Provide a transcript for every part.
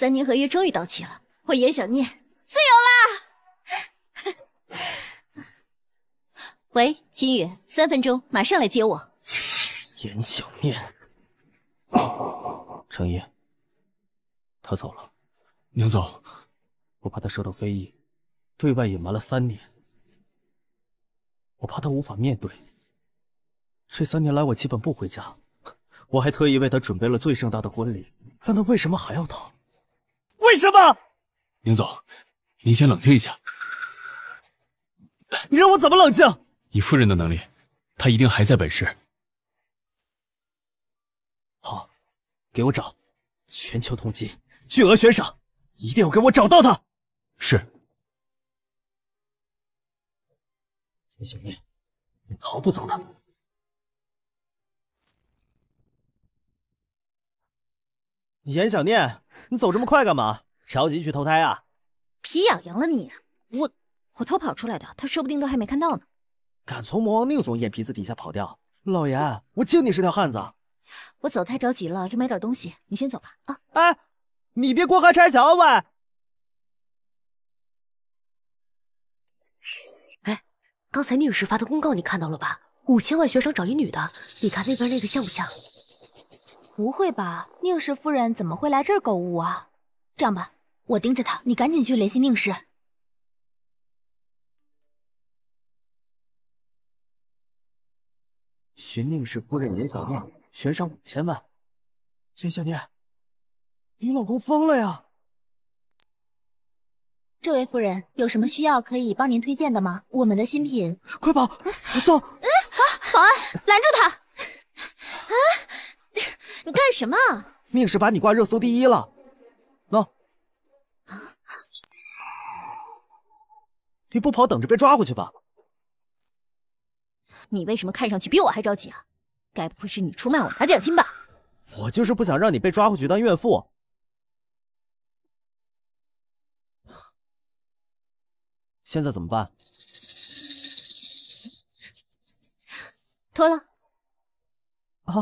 三年合约终于到期了，我颜小念自由了。喂，秦宇，三分钟，马上来接我。颜小念，程一，他走了，宁总，我怕他受到非议，对外隐瞒了三年，我怕他无法面对。这三年来，我基本不回家，我还特意为他准备了最盛大的婚礼，但他为什么还要逃？为什么，宁总？您先冷静一下。你让我怎么冷静？以夫人的能力，她一定还在本市。好，给我找，全球通缉，巨额悬赏，一定要给我找到她。是。陈小念，逃不走的。严小念。你走这么快干嘛？着急去投胎啊？皮痒痒了你？我我偷跑出来的，他说不定都还没看到呢。敢从魔王宁总眼皮子底下跑掉，老严，我敬你是条汉子。我走太着急了，要买点东西，你先走吧。啊，哎，你别过河拆桥喂！哎，刚才宁氏发的公告你看到了吧？五千万悬赏找一女的，你看那边那个像不像？不会吧？宁氏夫人怎么会来这儿购物啊？这样吧，我盯着他，你赶紧去联系宁氏。寻宁氏夫人严小念，悬赏五千万。严小念，你老公疯了呀？这位夫人，有什么需要可以帮您推荐的吗？我们的新品。快跑！走！哎啊！保安，拦住他！你干什么？命是把你挂热搜第一了，喏，你不跑，等着被抓回去吧。你为什么看上去比我还着急啊？该不会是你出卖我拿奖金吧？我就是不想让你被抓回去当怨妇。现在怎么办？脱了。啊？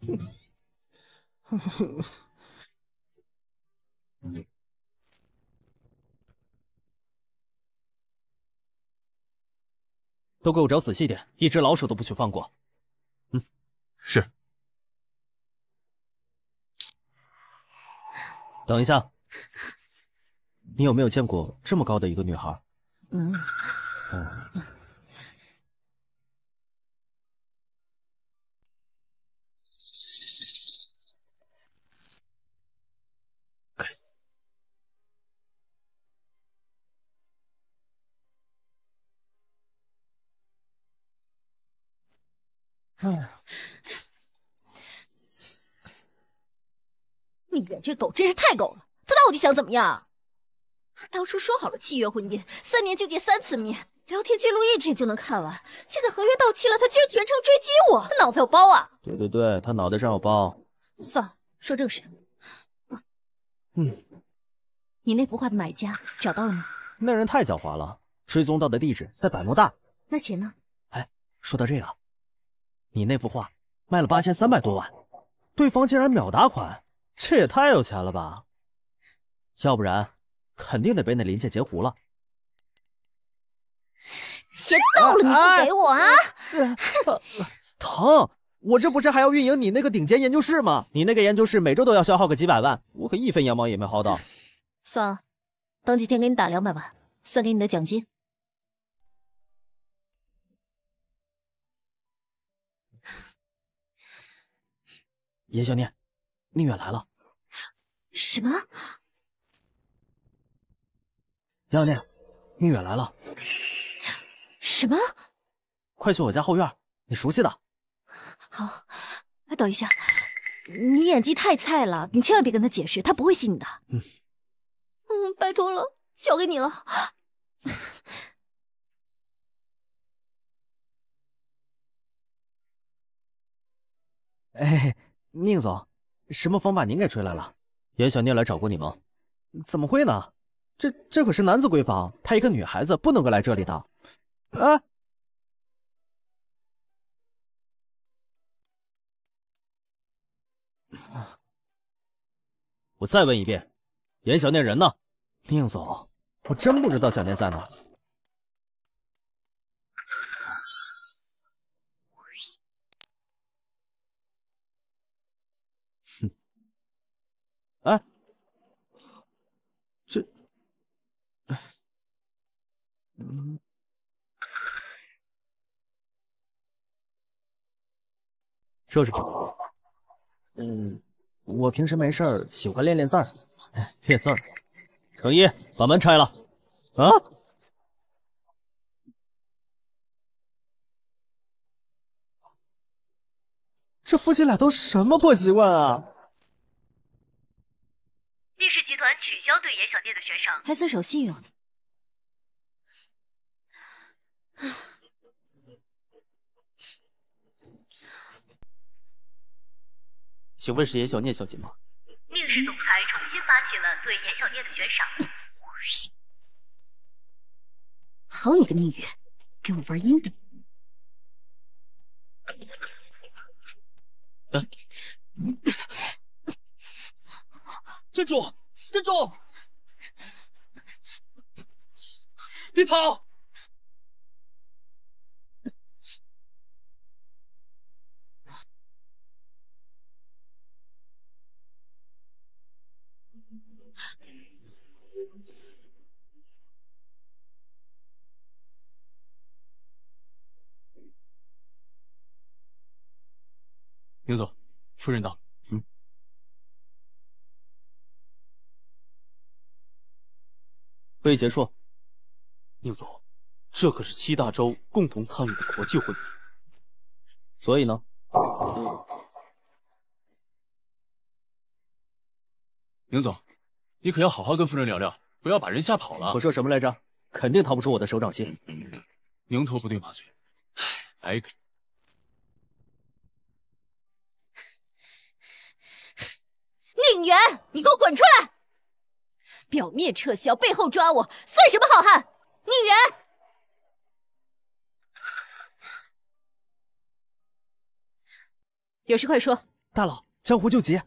都给我找仔细点，一只老鼠都不许放过。嗯，是。等一下，你有没有见过这么高的一个女孩？嗯。哎呀，你这狗真是太狗了！他到底想怎么样？当初说好了契约婚姻，三年就见三次面，聊天记录一天就能看完。现在合约到期了，他居然全程追击我，他脑子有包啊！对对对，他脑袋上有包。算了，说正事。嗯，你那幅画的买家找到了吗？那人太狡猾了，追踪到的地址在百慕大。那钱呢？哎，说到这个。你那幅画卖了八千三百多万，对方竟然秒打款，这也太有钱了吧！要不然肯定得被那林家截胡了。钱到了你不给我啊？疼，我这不是还要运营你那个顶尖研究室吗？你那个研究室每周都要消耗个几百万，我可一分羊毛也没薅到。算了，等几天给你打两百万，算给你的奖金。严小念，宁远来了。什么？严小念，宁远来了。什么？快去我家后院，你熟悉的。好。哎，等一下，你演技太菜了，你千万别跟他解释，他不会信你的。嗯。嗯，拜托了，交给你了。哎。宁总，什么风把您给吹来了？严小念来找过你吗？怎么会呢？这这可是男子闺房，她一个女孩子不能够来这里的。啊！我再问一遍，严小念人呢？宁总，我真不知道小念在哪。收拾好。嗯，我平时没事儿喜欢练练字儿。练字儿。程一，把门拆了。啊？这夫妻俩都什么破习惯啊？厉氏集团取消对严小念的悬赏，还遵守信用。请问是严小念小姐吗？宁氏总裁重新发起了对严小念的悬赏。好你个宁远，给我玩阴的！站住！站住！别跑！夫人到了。嗯。会议结束。宁总，这可是七大洲共同参与的国际会议，所以呢？嗯。宁总，你可要好好跟夫人聊聊，不要把人吓跑了。我说什么来着？肯定逃不出我的手掌心。宁头不对马嘴。来一个。宁远，你给我滚出来！表面撤销，背后抓我，算什么好汉？宁远，有事快说。大佬，江湖救急！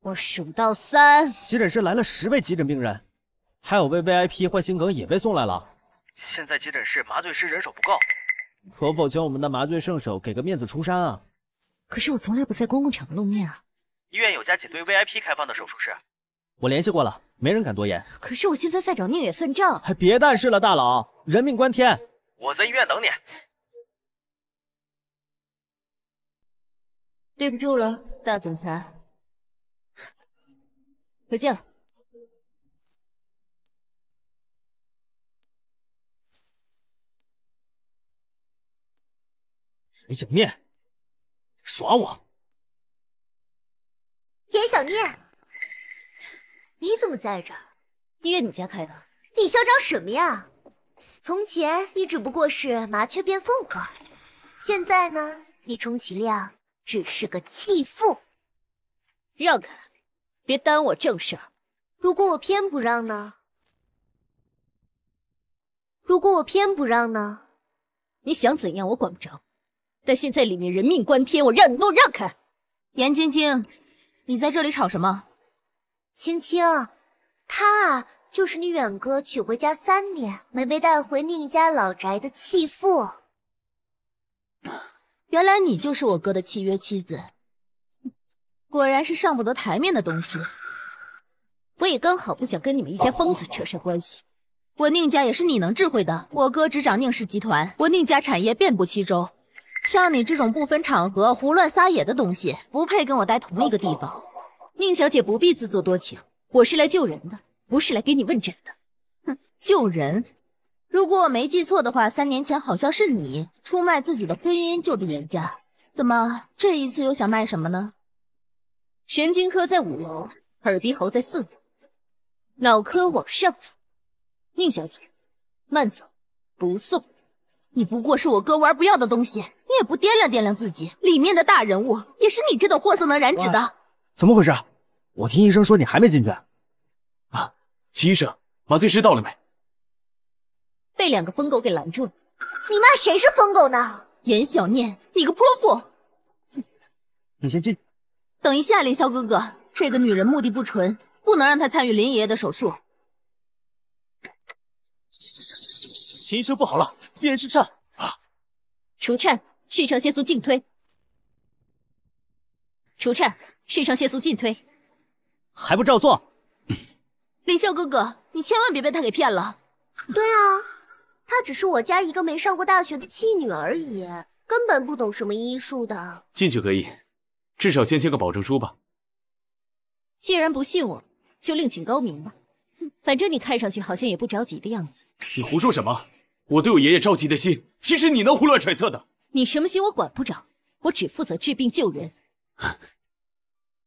我数到三。急诊室来了十位急诊病人，还有位 VIP 患心梗也被送来了。现在急诊室麻醉师人手不够，可否请我们的麻醉圣手给个面子出山啊？可是我从来不在公共场合露面啊。医院有家仅对 VIP 开放的手术室，我联系过了，没人敢多言。可是我现在在找宁远算账，还别但是了，大佬，人命关天，我在医院等你。对不住了，大总裁，何见了。沈小念，耍我！颜小念，你怎么在这？医院你家开的？你嚣张什么呀？从前你只不过是麻雀变凤凰，现在呢？你充其量只是个弃妇。让开，别耽误我正事儿。如果我偏不让呢？如果我偏不让呢？你想怎样？我管不着。但现在里面人命关天，我让你给我让开。颜晶晶。你在这里吵什么？青青，她啊，就是你远哥娶回家三年没被带回宁家老宅的弃妇。原来你就是我哥的契约妻子，果然是上不得台面的东西。我也刚好不想跟你们一家疯子扯上关系。我宁家也是你能智慧的。我哥执掌宁氏集团，我宁家产业遍布西州。像你这种不分场合胡乱撒野的东西，不配跟我待同一个地方。宁小姐不必自作多情，我是来救人的，不是来给你问诊的。哼，救人？如果我没记错的话，三年前好像是你出卖自己的婚姻救的严家，怎么这一次又想卖什么呢？神经科在五楼，耳鼻喉在四楼，脑科往上走。宁小姐，慢走，不送。你不过是我哥玩不要的东西，你也不掂量掂量自己。里面的大人物也是你这种货色能染指的？怎么回事？我听医生说你还没进去。啊，齐医生，麻醉师到了没？被两个疯狗给拦住了。你骂谁是疯狗呢？严小念，你个泼妇！你先进去。等一下，凌霄哥哥，这个女人目的不纯，不能让她参与林爷爷的手术。秦医生不好了，病然是颤啊！除颤，肾上腺速进推。除颤，肾上腺速进推。还不照做！林啸哥哥，你千万别被他给骗了。对啊，她只是我家一个没上过大学的妻女而已，根本不懂什么医术的。进去可以，至少先签个保证书吧。既然不信我，就另请高明吧。反正你看上去好像也不着急的样子。你胡说什么？我对我爷爷着急的心，岂是你能胡乱揣测的？你什么心我管不着，我只负责治病救人。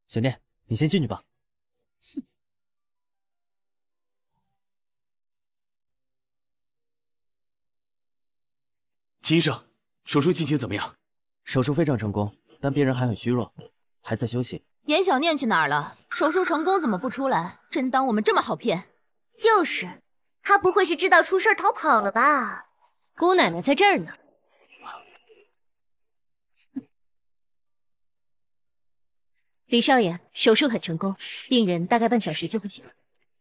小念，你先进去吧。哼。秦医生，手术进行怎么样？手术非常成功，但病人还很虚弱，还在休息。严小念去哪儿了？手术成功怎么不出来？真当我们这么好骗？就是。他不会是知道出事逃跑了吧？姑奶奶在这儿呢。李少爷手术很成功，病人大概半小时就会醒了。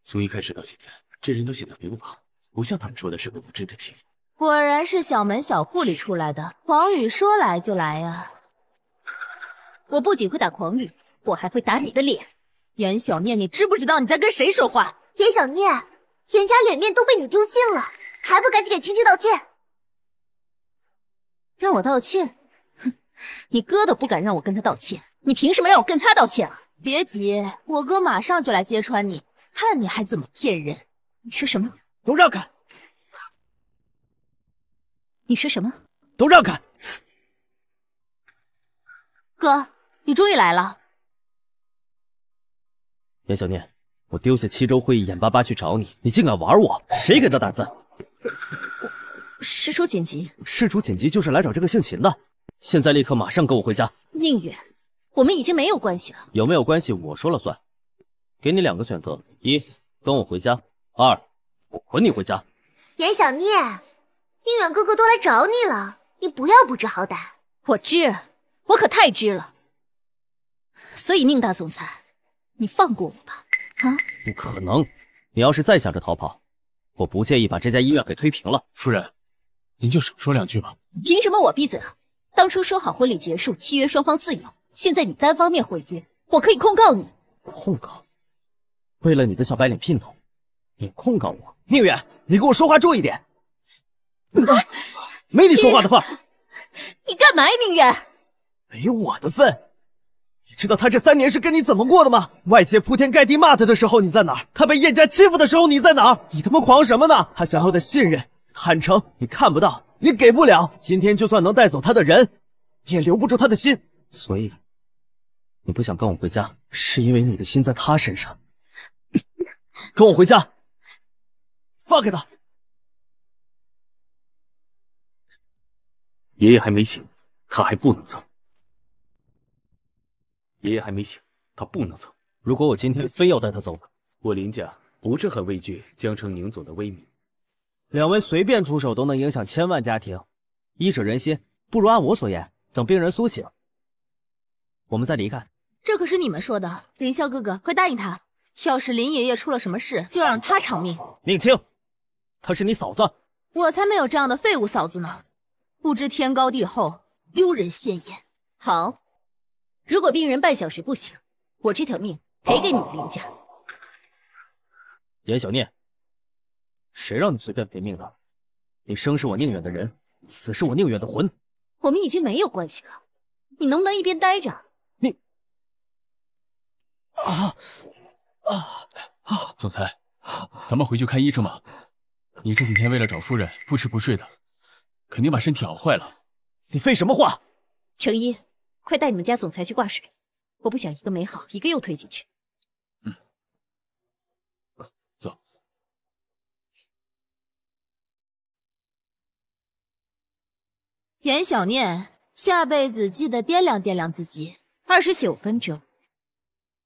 从一开始到现在，这人都显得并不好，不像他们说的是个无知的情果然是小门小户里出来的狂语，说来就来呀！我不仅会打狂语，我还会打你的脸，严小念，你知不知道你在跟谁说话？严小念。严家脸面都被你丢尽了，还不赶紧给青青道歉？让我道歉？哼，你哥都不敢让我跟他道歉，你凭什么让我跟他道歉啊？别急，我哥马上就来揭穿你，看你还怎么骗人！你说什么？都让开！你说什么？都让开！哥，你终于来了。严小念。我丢下七州会议，眼巴巴去找你，你竟敢玩我！谁给的胆子？事出紧急，事出紧急就是来找这个姓秦的。现在立刻马上跟我回家。宁远，我们已经没有关系了。有没有关系我说了算。给你两个选择：一，跟我回家；二，我滚你回家。严小念，宁远哥哥都来找你了，你不要不知好歹。我知，我可太知了。所以宁大总裁，你放过我吧。啊！不可能！你要是再想着逃跑，我不介意把这家医院给推平了。夫人，您就少说两句吧。凭什么我闭嘴啊？当初说好婚礼结束，契约双方自由，现在你单方面毁约，我可以控告你。控告？为了你的小白脸姘头，你控告我？宁远，你跟我说话注意点。没你说话的份！你干嘛呀，宁远？没我的份。你知道他这三年是跟你怎么过的吗？外界铺天盖地骂他的时候，你在哪儿？他被燕家欺负的时候，你在哪儿？你他妈狂什么呢？他想要的信任、坦诚，你看不到，你给不了。今天就算能带走他的人，也留不住他的心。所以，你不想跟我回家，是因为你的心在他身上。跟我回家，放开他。爷爷还没醒，他还不能走。爷爷还没醒，他不能走。如果我今天非要带他走呢？我林家不是很畏惧江城宁总的威名，两位随便出手都能影响千万家庭。医者仁心，不如按我所言，等病人苏醒，我们再离开。这可是你们说的，林霄哥哥，快答应他。要是林爷爷出了什么事，就让他偿命。宁清，她是你嫂子，我才没有这样的废物嫂子呢，不知天高地厚，丢人现眼。好。如果病人半小时不行，我这条命赔给你们林家。严小念，谁让你随便赔命的？你生是我宁远的人，死是我宁远的魂。我们已经没有关系了，你能不能一边待着？你。啊啊啊！总裁，咱们回去看医生吧。你这几天为了找夫人，不吃不睡的，肯定把身体熬坏了。你废什么话？程一。快带你们家总裁去挂水！我不想一个没好，一个又推进去。嗯，走。严小念，下辈子记得掂量掂量自己。二十九分钟。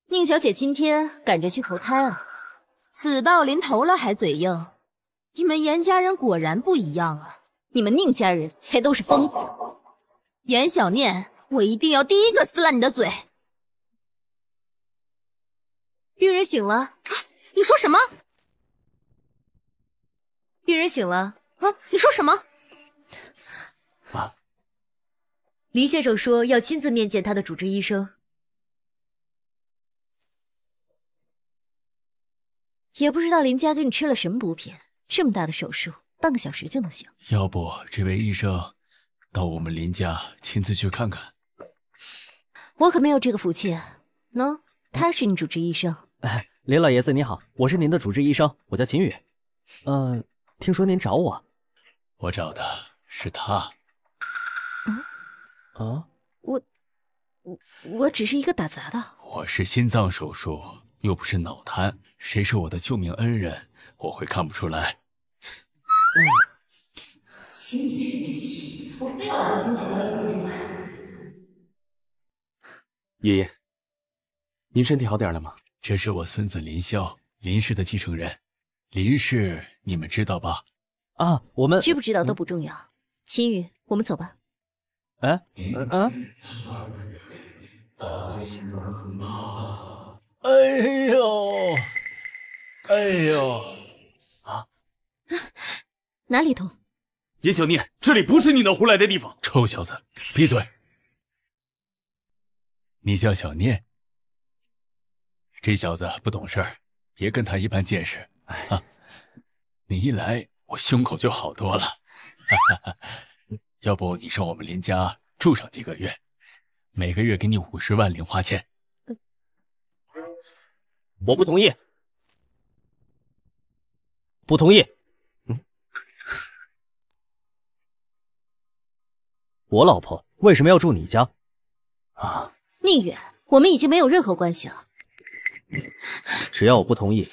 宁小姐今天赶着去投胎啊？死到临头了还嘴硬？你们严家人果然不一样啊！你们宁家人才都是疯子。严小念。我一定要第一个撕烂你的嘴！病人醒了，你说什么？病人醒了，啊，你说什么？啊！林先生说要亲自面见他的主治医生，也不知道林家给你吃了什么补品，这么大的手术，半个小时就能醒？要不这位医生到我们林家亲自去看看？我可没有这个福气。喏，他是你主治医生。哎，林老爷子，你好，我是您的主治医生，我叫秦宇。嗯，听说您找我，我找的是他。嗯？啊？我我我只是一个打杂的。我是心脏手术，又不是脑瘫，谁是我的救命恩人，我会看不出来。嗯，天运我非要跟林老爷子爷爷，您身体好点了吗？这是我孙子林萧，林氏的继承人。林氏，你们知道吧？啊，我们知不知道都不重要。秦宇，我们走吧。哎，啊！哎呦，哎呦，啊！哪里痛？叶小念，这里不是你能胡来的地方！臭小子，闭嘴！你叫小念，这小子不懂事儿，别跟他一般见识啊！你一来，我胸口就好多了。要不你上我们林家住上几个月，每个月给你五十万零花钱。我不同意，不同意。我老婆为什么要住你家？啊？宁远，我们已经没有任何关系了。只要我不同意，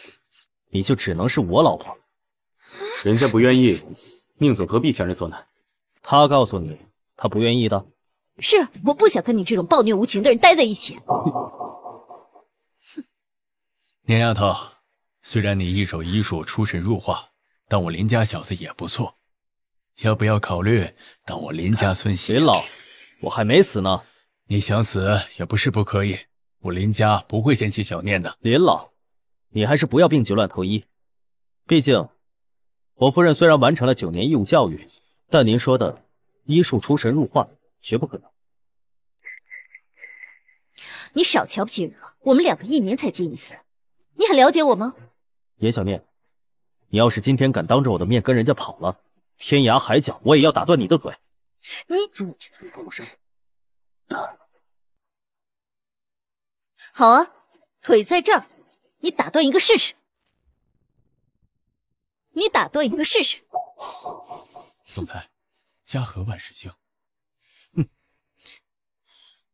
你就只能是我老婆。人家不愿意，宁总何必强人所难？他告诉你他不愿意的。是，我不想跟你这种暴虐无情的人待在一起。哼，娘丫头，虽然你一手医术出神入化，但我林家小子也不错，要不要考虑当我林家孙媳？林老，我还没死呢。你想死也不是不可以，我林家不会嫌弃小念的。林老，你还是不要病急乱投医。毕竟我夫人虽然完成了九年义务教育，但您说的医术出神入化，绝不可能。你少瞧不起人了，我们两个一年才见一次，你很了解我吗？严小念，你要是今天敢当着我的面跟人家跑了，天涯海角我也要打断你的腿。你住口！好啊，腿在这儿，你打断一个试试。你打断一个试试。总裁，家和万事兴。哼，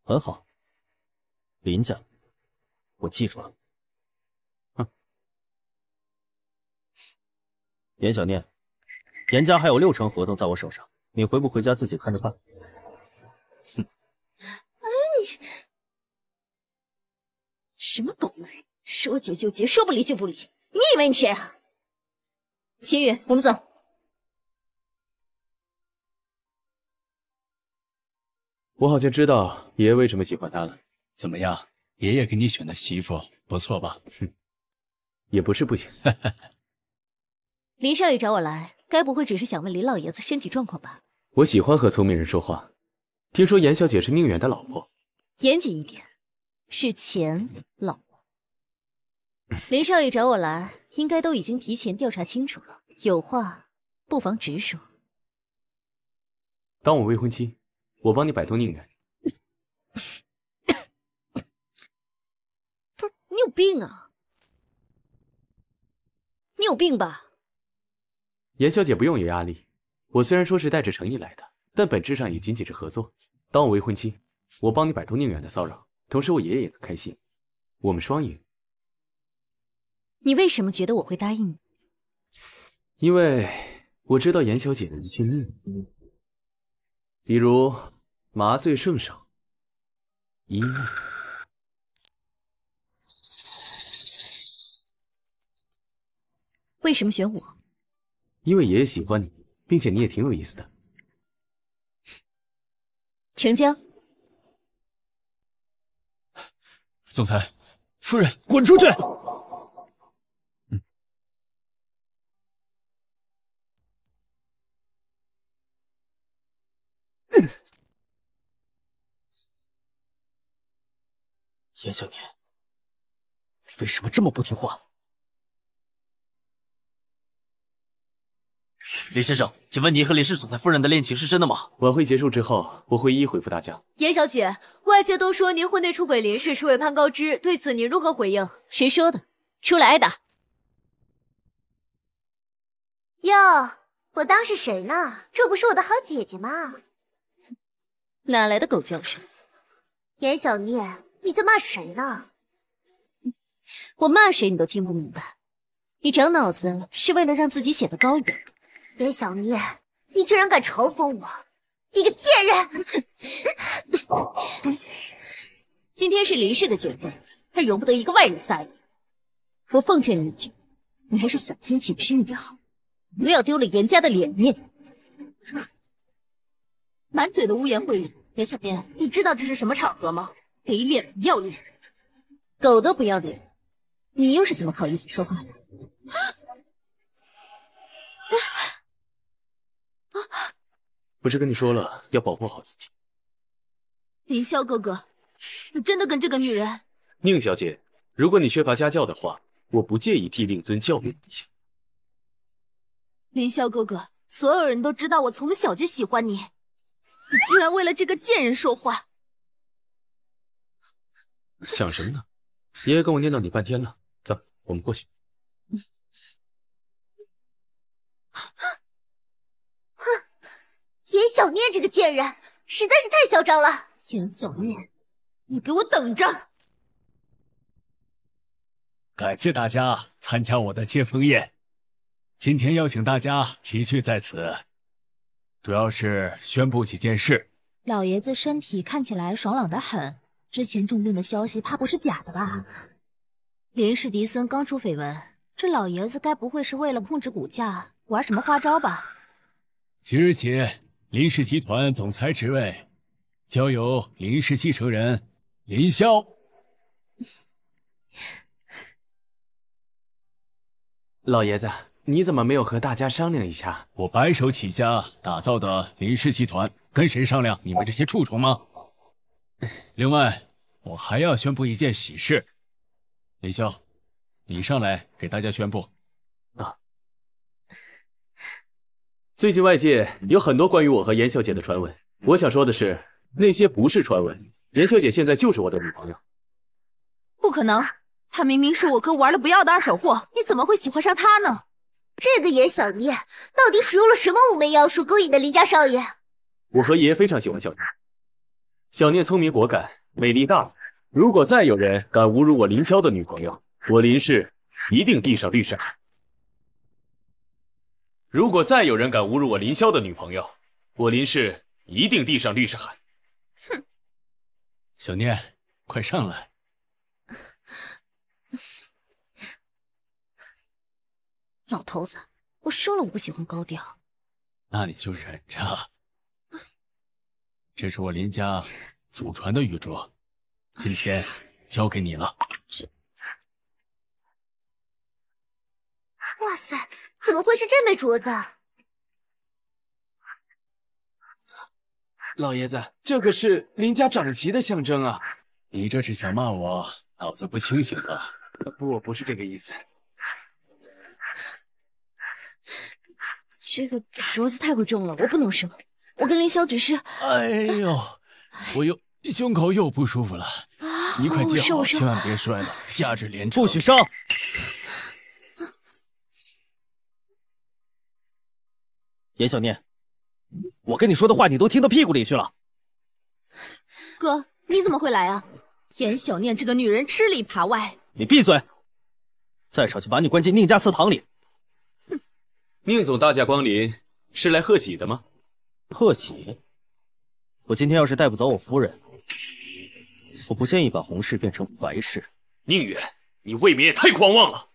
很好。林家，我记住了。哼。严小念，严家还有六成合同在我手上，你回不回家自己看着办。哼。哎你，什么狗男，说结就结，说不离就不离，你以为你谁啊？秦宇，我们走。我好像知道爷爷为什么喜欢他了。怎么样，爷爷给你选的媳妇不错吧？哼，也不是不行。林少爷找我来，该不会只是想问林老爷子身体状况吧？我喜欢和聪明人说话。听说严小姐是宁远的老婆，严谨一点，是前老婆。林少爷找我来，应该都已经提前调查清楚了，有话不妨直说。当我未婚妻，我帮你摆脱宁远。不是你有病啊？你有病吧？严小姐不用有压力，我虽然说是带着诚意来的。但本质上也仅仅是合作。当我未婚妻，我帮你摆脱宁远的骚扰，同时我爷爷也能开心，我们双赢。你为什么觉得我会答应你？因为我知道严小姐的秘密，比如麻醉圣手，医术。为什么选我？因为爷爷喜欢你，并且你也挺有意思的。成交，总裁夫人，滚出去！嗯、严小年，为什么这么不听话？李先生，请问您和林氏总裁夫人的恋情是真的吗？晚会结束之后，我会一一回复大家。严小姐，外界都说您婚内出轨林氏是为攀高枝，对此您如何回应？谁说的？出来挨打！哟，我当是谁呢？这不是我的好姐姐吗？哪来的狗叫声？严小念，你在骂谁呢？我骂谁你都听不明白。你长脑子是为了让自己显得高一点。严小念，你竟然敢嘲讽我，你个贱人！今天是林氏的酒会，还容不得一个外人撒野。我奉劝你一句，你还是小心谨慎一点好，不要丢了严家的脸面。满嘴的污言秽语，严小念，你知道这是什么场合吗？给脸不要脸，狗都不要脸，你又是怎么好意思说话的？不是跟你说了，要保护好自己。林萧哥哥，你真的跟这个女人？宁小姐，如果你缺乏家教的话，我不介意替令尊教育你一下。林萧哥哥，所有人都知道我从小就喜欢你，你居然为了这个贱人说话！想什么呢？爷爷跟我念叨你半天了，走，我们过去。严小念这个贱人实在是太嚣张了！严小念，你给我等着！感谢大家参加我的接风宴，今天邀请大家齐聚在此，主要是宣布几件事。老爷子身体看起来爽朗的很，之前重病的消息怕不是假的吧？林氏嫡孙刚出绯闻，这老爷子该不会是为了控制股价玩什么花招吧？即日起。林氏集团总裁职位，交由林氏继承人林萧。老爷子，你怎么没有和大家商量一下？我白手起家打造的林氏集团，跟谁商量？你们这些蛀虫吗？另外，我还要宣布一件喜事。林萧，你上来给大家宣布。最近外界有很多关于我和严小姐的传闻，我想说的是，那些不是传闻，严小姐现在就是我的女朋友。不可能，她明明是我哥玩了不要的二手货，你怎么会喜欢上她呢？这个严小念到底使用了什么妩媚妖术勾引的林家少爷？我和爷爷非常喜欢小念，小念聪明果敢，美丽大方。如果再有人敢侮辱我林霄的女朋友，我林氏一定递上律师函。如果再有人敢侮辱我林萧的女朋友，我林氏一定递上律师函。哼，小念，快上来。老头子，我说了我不喜欢高调，那你就忍着。这是我林家祖传的玉镯，今天交给你了。哇塞，怎么会是这枚镯子？老爷子，这可是林家长旗的象征啊！你这是想骂我脑子不清醒吧？不，我不是这个意思。这个镯子太贵重了，我不能收。我跟林霄只是……哎呦，我又胸口又不舒服了，你快接好，千万别摔了。价值连城，不许收！严小念，我跟你说的话你都听到屁股里去了。哥，你怎么会来啊？严小念这个女人吃里扒外，你闭嘴！再吵就把你关进宁家祠堂里。哼，宁总大驾光临，是来贺喜的吗？贺喜？我今天要是带不走我夫人，我不介意把红事变成白事。宁远，你未免也太狂妄了。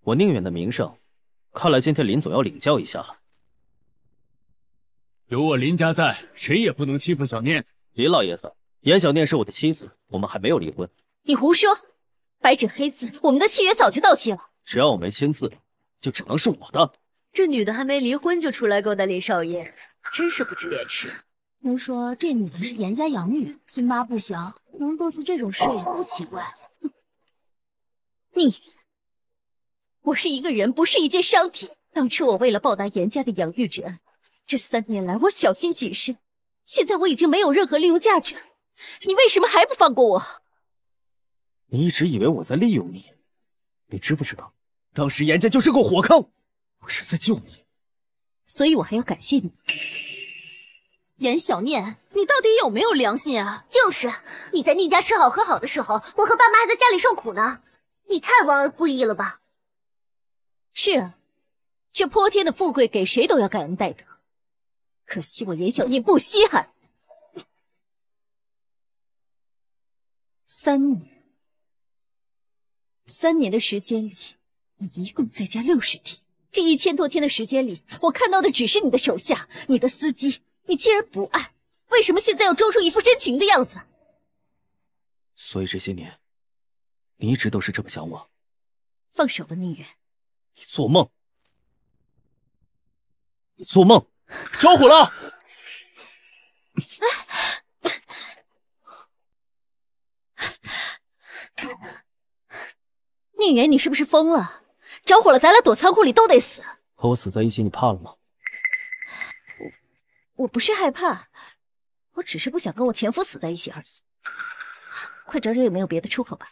我宁远的名声，看来今天林总要领教一下了。有我林家在，谁也不能欺负小念。林老爷子，严小念是我的妻子，我们还没有离婚。你胡说，白纸黑字，我们的契约早就到期了。只要我没签字，就只能是我的。这女的还没离婚就出来勾搭林少爷，真是不知廉耻。听说这女的是严家养女，亲妈不详，能做出这种事也不奇怪。你，我是一个人，不是一件商品。当初我为了报答严家的养育之恩。这三年来，我小心谨慎，现在我已经没有任何利用价值你为什么还不放过我？你一直以为我在利用你，你知不知道，当时严家就是个火坑，我是在救你。所以我还要感谢你，严小念，你到底有没有良心啊？就是你在宁家吃好喝好的时候，我和爸妈还在家里受苦呢。你太忘恩负义了吧？是啊，这泼天的富贵给谁都要感恩戴德。可惜我严小念不稀罕。三年，三年的时间里，你一共在家六十天。这一千多天的时间里，我看到的只是你的手下、你的司机。你既然不爱，为什么现在要装出一副深情的样子？所以这些年，你一直都是这么想我。放手吧，宁远。你做梦！你做梦！着 火了！宁远，你是不是疯了？着火了，咱俩躲仓库里都得死。和我死在一起，你怕了吗？我我不是害怕，我只是不想跟我前夫死在一起而已。快找找有没有别的出口吧。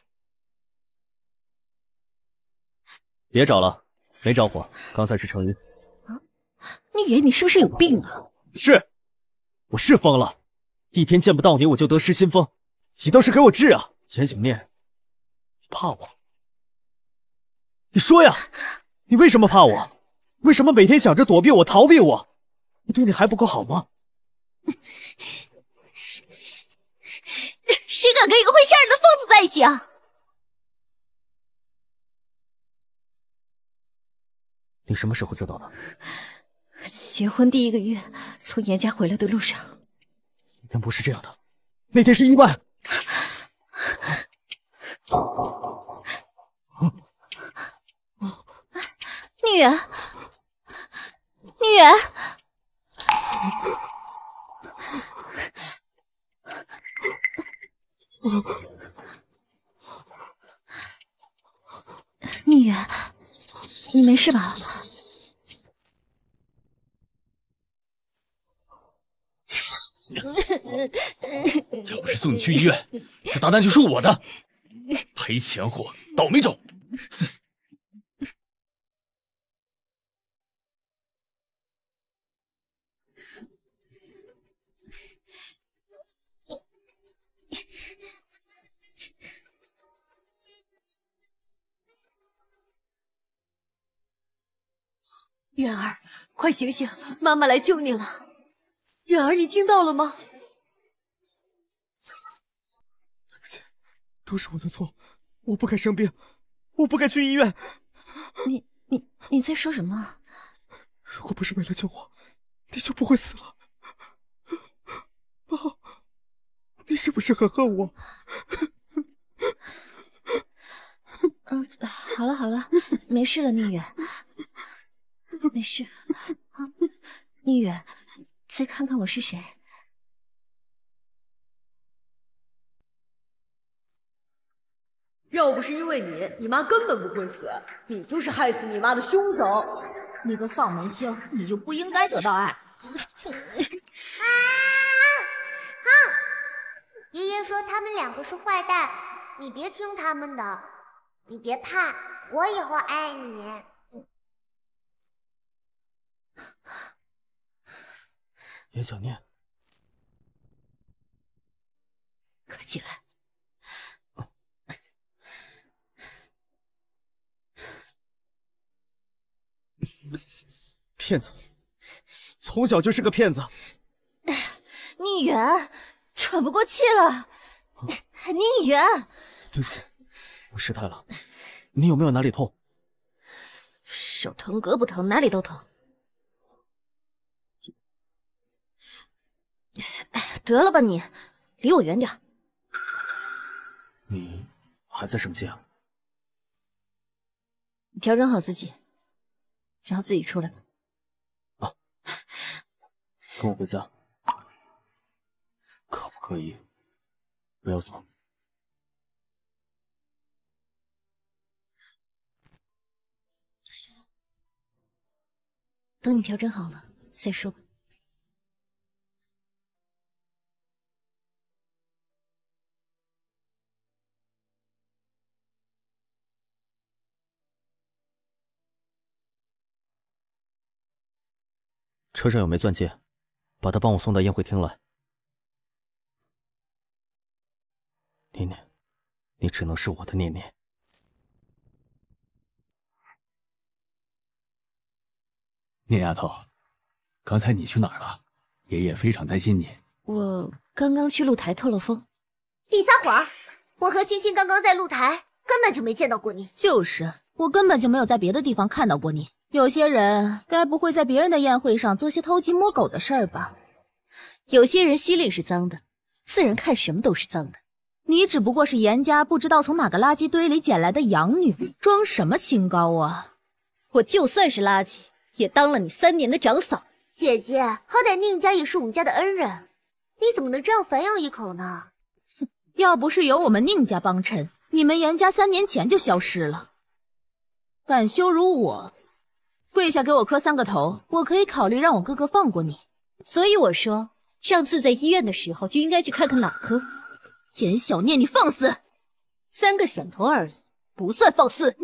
别找了，没着火，刚才是成因。你你是不是有病啊？是，我是疯了，一天见不到你我就得失心疯。你倒是给我治啊，严景念，你怕我？你说呀，你为什么怕我？为什么每天想着躲避我、逃避我？你对你还不够好吗？谁敢跟一个会杀人的疯子在一起啊？你什么时候知道的？结婚第一个月，从严家回来的路上。但不是这样的，那天是意外。宁远，宁远，宁远，你没事吧？要不是送你去医院，这大单就是我的。赔钱货，倒霉种！远儿，快醒醒，妈妈来救你了。远儿，你听到了吗？对不起，都是我的错，我不该生病，我不该去医院。你你你在说什么？如果不是为了救我，你就不会死了。爸，你是不是很恨我？嗯，好了好了，没事了，宁远，没事。宁远。再看看我是谁？要不是因为你，你妈根本不会死。你就是害死你妈的凶手。你个丧门星，你就不应该得到爱。啊！哼！爷爷说他们两个是坏蛋，你别听他们的。你别怕，我以后爱你。严小念，快起来！骗子，从小就是个骗子。宁 远，喘不过气了。宁远，对不起，我失态了。你有没有哪里痛？手疼，胳膊疼，哪里都疼。得了吧你，离我远点。你还在生气啊？调整好自己，然后自己出来吧。啊，跟我回家，可不可以不要走？等你调整好了再说吧。车上有枚钻戒，把它帮我送到宴会厅来。念念，你只能是我的念念。念丫头，刚才你去哪儿了？爷爷非常担心你。我刚刚去露台透了风。你撒谎！我和青青刚刚在露台，根本就没见到过你。就是，我根本就没有在别的地方看到过你。有些人该不会在别人的宴会上做些偷鸡摸狗的事儿吧？有些人心里是脏的，自然看什么都是脏的。你只不过是严家不知道从哪个垃圾堆里捡来的养女，装什么清高啊！我就算是垃圾，也当了你三年的长嫂。姐姐，好歹宁家也是我们家的恩人，你怎么能这样反咬一口呢？哼，要不是有我们宁家帮衬，你们严家三年前就消失了。敢羞辱我！跪下给我磕三个头，我可以考虑让我哥哥放过你。所以我说，上次在医院的时候就应该去看看脑科。严小念，你放肆！三个响头而已，不算放肆。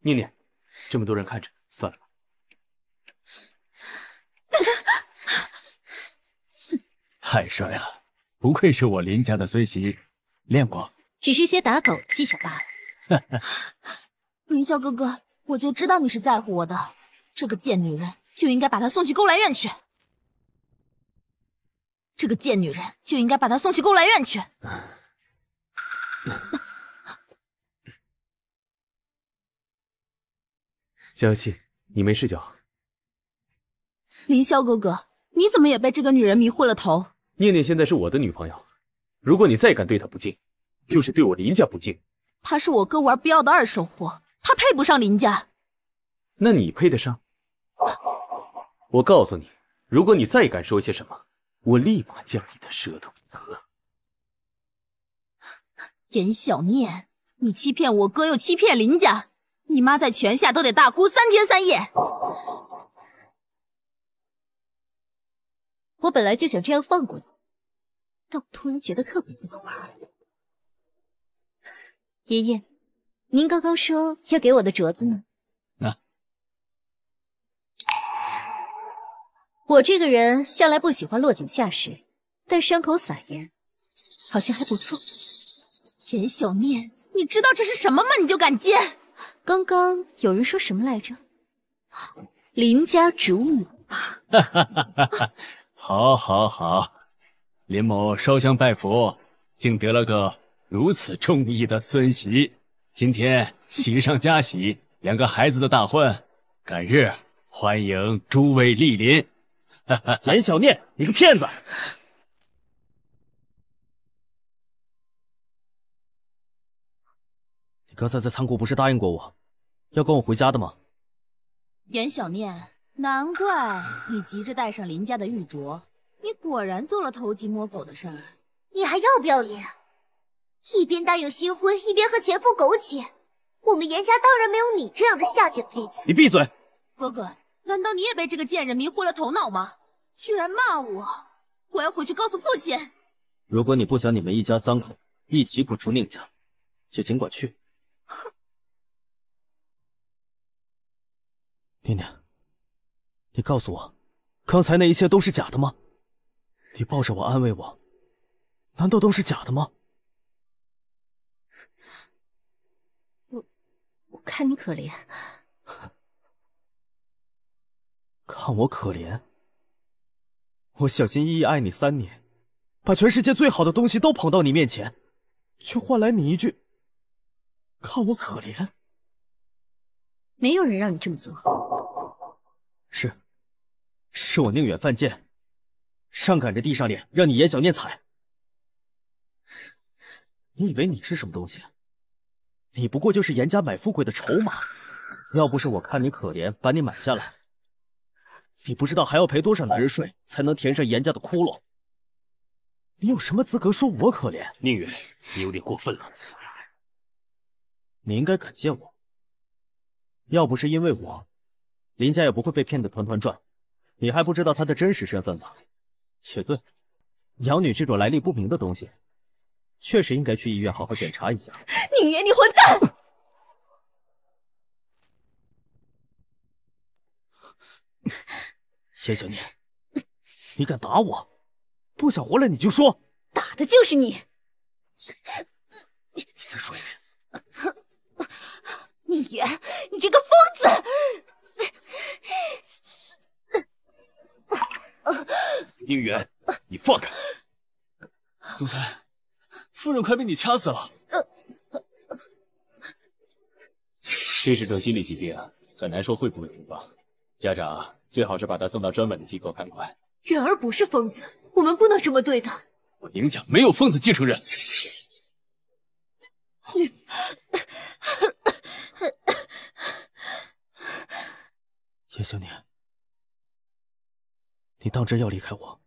念念，这么多人看着，算了吧。太帅了，不愧是我林家的孙媳，练过，只是些打狗技巧罢了。凌 霄哥哥，我就知道你是在乎我的。这个贱女人就应该把她送去勾栏院去。这个贱女人就应该把她送去勾栏院去。消消气，你没事就好。凌霄哥哥，你怎么也被这个女人迷昏了头？念念现在是我的女朋友，如果你再敢对她不敬，就是对我林家不敬。他是我哥玩不要的二手货，他配不上林家。那你配得上？我告诉你，如果你再敢说些什么，我立马将你的舌头割。严小念，你欺骗我哥又欺骗林家，你妈在泉下都得大哭三天三夜。我本来就想这样放过你，但我突然觉得特别不好玩。爷爷，您刚刚说要给我的镯子呢。啊，我这个人向来不喜欢落井下石，但伤口撒盐好像还不错。袁小念，你知道这是什么吗？你就敢接？刚刚有人说什么来着？林家主母。哈哈哈！好，好，好，林某烧香拜佛，竟得了个。如此中意的孙媳，今天喜上加喜，两个孩子的大婚，改日欢迎诸位莅临。严小念，你个骗子！你刚才在仓库不是答应过我，要跟我回家的吗？严小念，难怪你急着戴上林家的玉镯，你果然做了偷鸡摸狗的事儿，你还要不要脸？一边答应新婚，一边和前夫苟且，我们严家当然没有你这样的下贱胚子。你闭嘴，哥哥，难道你也被这个贱人迷惑了头脑吗？居然骂我，我要回去告诉父亲。如果你不想你们一家三口一起滚出宁家，就尽管去。哼！念念，你告诉我，刚才那一切都是假的吗？你抱着我安慰我，难道都是假的吗？看你可怜，看我可怜。我小心翼翼爱你三年，把全世界最好的东西都捧到你面前，却换来你一句“看我可怜”。没有人让你这么做。是，是我宁远犯贱，上赶着地上脸让你颜小念踩。你以为你是什么东西？你不过就是严家买富贵的筹码，要不是我看你可怜，把你买下来，你不知道还要陪多少男人睡才能填上严家的窟窿。你有什么资格说我可怜？宁远，你有点过分了。你应该感谢我，要不是因为我，林家也不会被骗得团团转。你还不知道他的真实身份吧？也对，养女这种来历不明的东西。确实应该去医院好好检查一下。宁远，你混蛋！谢小念，你敢打我？不想活了你就说。打的就是你！你你再说一遍！宁远，你这个疯子！宁远，你放开！总裁，夫人快被你掐死了！这是种心理疾病，很难说会不会复发。家长最好是把他送到专门的机构看管。远儿不是疯子，我们不能这么对他。我宁家没有疯子继承人。叶小念，你当真要离开我，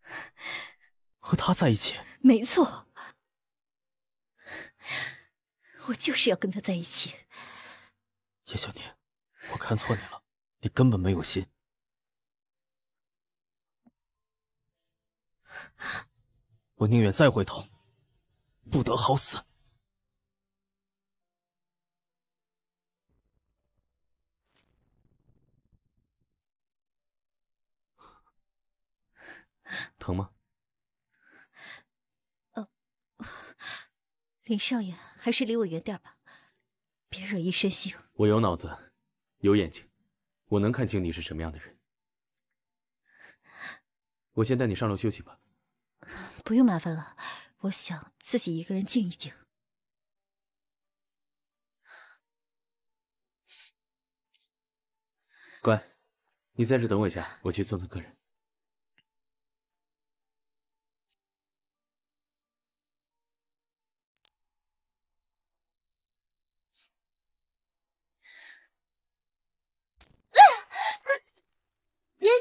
和他在一起？没错。我就是要跟他在一起，叶小宁，我看错你了，你根本没有心，我宁愿再回头，不得好死，疼吗？林少爷，还是离我远点吧，别惹一身腥。我有脑子，有眼睛，我能看清你是什么样的人。我先带你上楼休息吧。不用麻烦了，我想自己一个人静一静。乖，你在这等我一下，我去送送客人。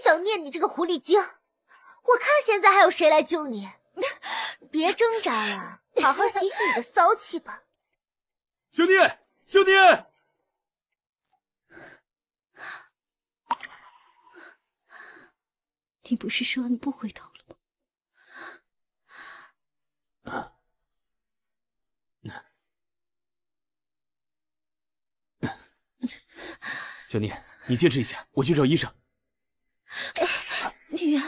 小念，你这个狐狸精！我看现在还有谁来救你？别挣扎了，好好洗洗你的骚气吧。小念，小念，你不是说你不回头了吗？小 念，你坚持一下，我去找医生。宁远，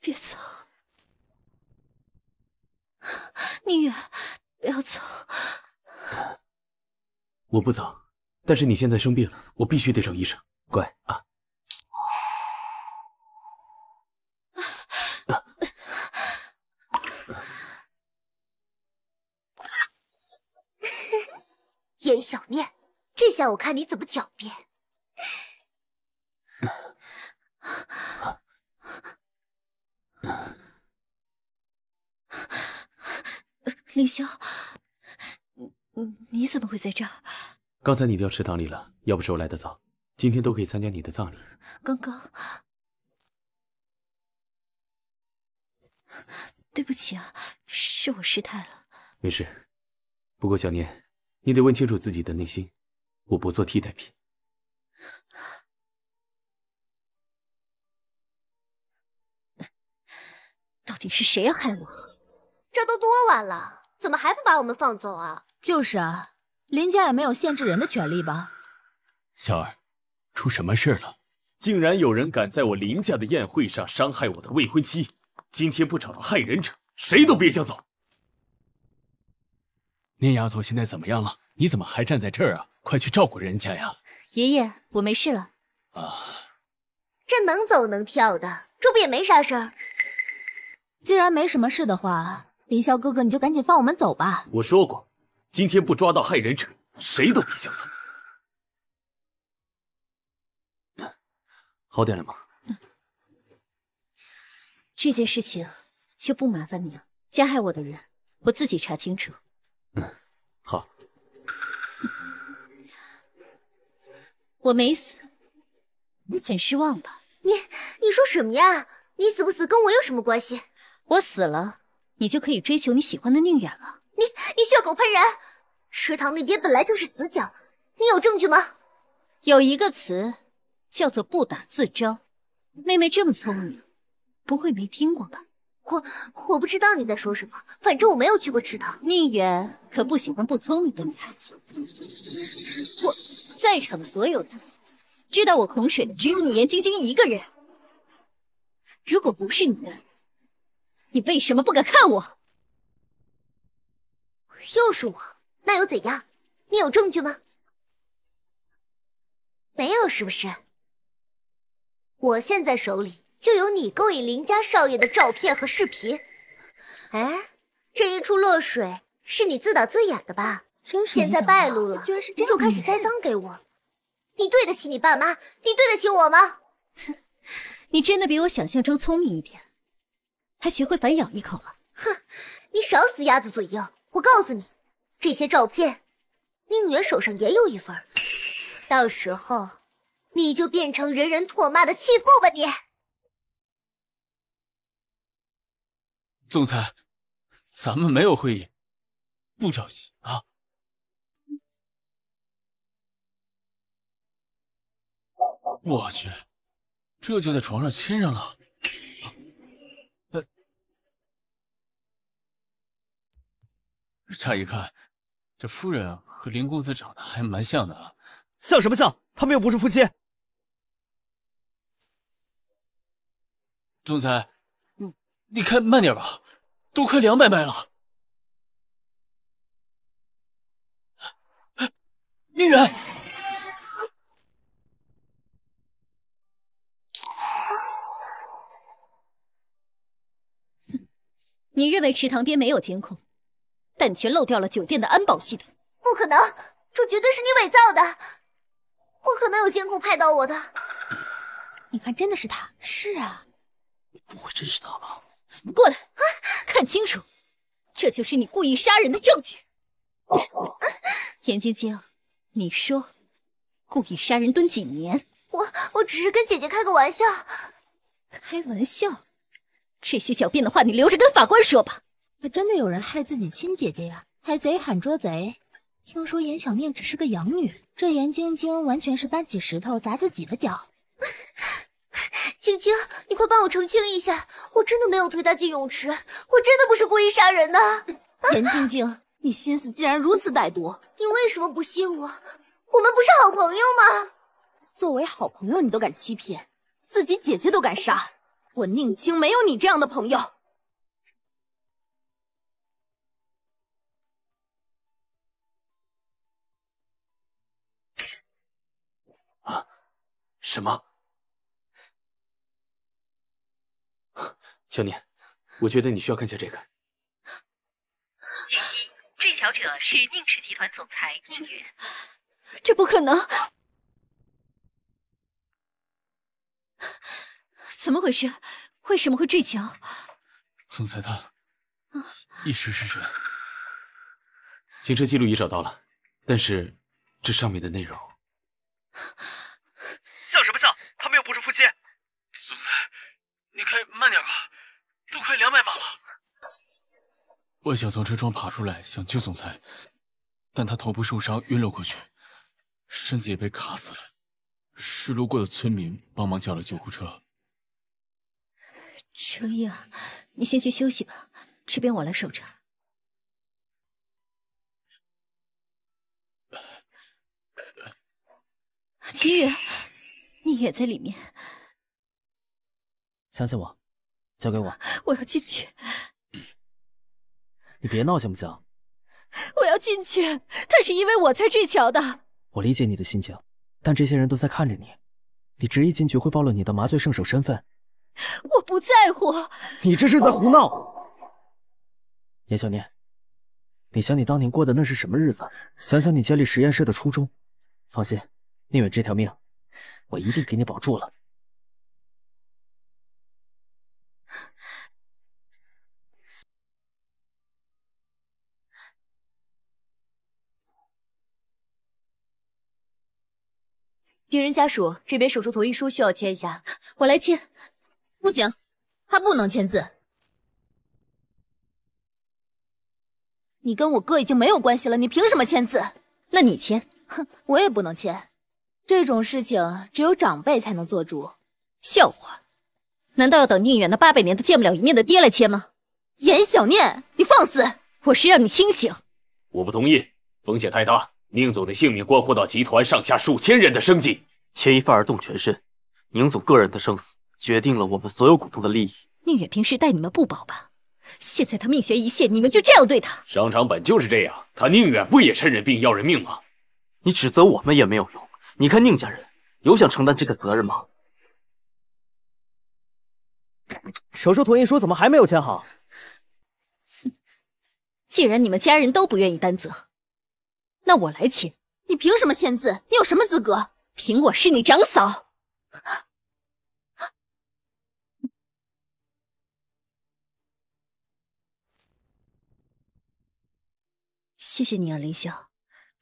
别走！宁远，不要走！我不走，但是你现在生病了，我必须得找医生。乖啊！严小念，这下我看你怎么狡辩！凌霄，你你怎么会在这儿？刚才你掉池塘里了，要不是我来得早，今天都可以参加你的葬礼。刚刚，对不起啊，是我失态了。没事，不过小念，你得问清楚自己的内心，我不做替代品。到底是谁害我？这都多晚了，怎么还不把我们放走啊？就是啊，林家也没有限制人的权利吧？小二，出什么事了？竟然有人敢在我林家的宴会上伤害我的未婚妻，今天不找到害人者，谁都别想走。那丫头现在怎么样了？你怎么还站在这儿啊？快去照顾人家呀！爷爷，我没事了。啊，这能走能跳的，这不也没啥事儿。既然没什么事的话，凌霄哥哥，你就赶紧放我们走吧。我说过，今天不抓到害人者，谁都别想走。好点了吗？嗯。这件事情就不麻烦你了，加害我的人，我自己查清楚。嗯，好。我没死，很失望吧？你，你说什么呀？你死不死跟我有什么关系？我死了，你就可以追求你喜欢的宁远了。你你血口喷人，池塘那边本来就是死角，你有证据吗？有一个词叫做不打自招，妹妹这么聪明，不会没听过吧？我我不知道你在说什么，反正我没有去过池塘。宁远可不喜欢不聪明的女孩子。我在场的所有人，知道我恐水的只有你颜晶晶一个人。如果不是你。你为什么不敢看我？又是我，那又怎样？你有证据吗？没有是不是？我现在手里就有你勾引林家少爷的照片和视频。哎，这一出落水是你自导自演的吧？现在败露了，就开始栽赃给我。你对得起你爸妈？你对得起我吗？你真的比我想象中聪明一点。还学会白咬一口了，哼！你少死鸭子嘴硬！我告诉你，这些照片宁远手上也有一份，到时候你就变成人人唾骂的弃妇吧！你，总裁，咱们没有会议，不着急啊！我去，这就在床上亲上了。乍一看，这夫人和林公子长得还蛮像的。像什么像？他们又不是夫妻。总裁，你你慢点吧，都快两百迈了。宁远，你认为池塘边没有监控？但却漏掉了酒店的安保系统，不可能，这绝对是你伪造的，不可能有监控拍到我的。你看，真的是他。是啊，不会真是他吧？你过来啊，看清楚，这就是你故意杀人的证据。严晶晶，你说故意杀人蹲几年？我我只是跟姐姐开个玩笑，开玩笑，这些狡辩的话你留着跟法官说吧。还真的有人害自己亲姐姐呀！还贼喊捉贼。听说颜小念只是个养女，这颜晶晶完全是搬起石头砸自己的脚。晶晶，你快帮我澄清一下，我真的没有推她进泳池，我真的不是故意杀人的。颜晶晶，你心思竟然如此歹毒，你为什么不信我？我们不是好朋友吗？作为好朋友，你都敢欺骗，自己姐姐都敢杀，我宁清没有你这样的朋友。什么？小念，我觉得你需要看一下这个。据悉，坠桥者是宁氏集团总裁宁云。这不可能！怎么回事？为什么会坠桥？总裁他一时失神。行车记录仪找到了，但是这上面的内容。像什么像？他们又不是夫妻。总裁，你开慢点吧，都快两百码了。我想从车窗爬出来，想救总裁，但他头部受伤晕了过去，身子也被卡死了。是路过的村民帮忙叫了救护车。程毅，你先去休息吧，这边我来守着。秦宇。你也在里面，相信我，交给我。我要进去，你别闹行不行？我要进去，他是因为我才坠桥的。我理解你的心情，但这些人都在看着你，你执意进去会暴露你的麻醉圣手身份。我不在乎。你这是在胡闹，严小念，你想你当年过的那是什么日子？想想你建立实验室的初衷。放心，宁远这条命。我一定给你保住了。病人家属这边手术同意书需要签一下，我来签。不行，他不能签字。你跟我哥已经没有关系了，你凭什么签字？那你签。哼，我也不能签。这种事情只有长辈才能做主。笑话，难道要等宁远那八百年都见不了一面的爹来签吗？严小念，你放肆！我是让你清醒。我不同意，风险太大。宁总的性命关乎到集团上下数千人的生计，牵一发而动全身。宁总个人的生死决定了我们所有股东的利益。宁远平时待你们不薄吧？现在他命悬一线，你们就这样对他？商场本就是这样，他宁远不也趁人病要人命吗？你指责我们也没有用。你看，宁家人有想承担这个责任吗？手术同意书怎么还没有签好？既然你们家人都不愿意担责，那我来签。你凭什么签字？你有什么资格？凭我是你长嫂。谢谢你啊，林霄，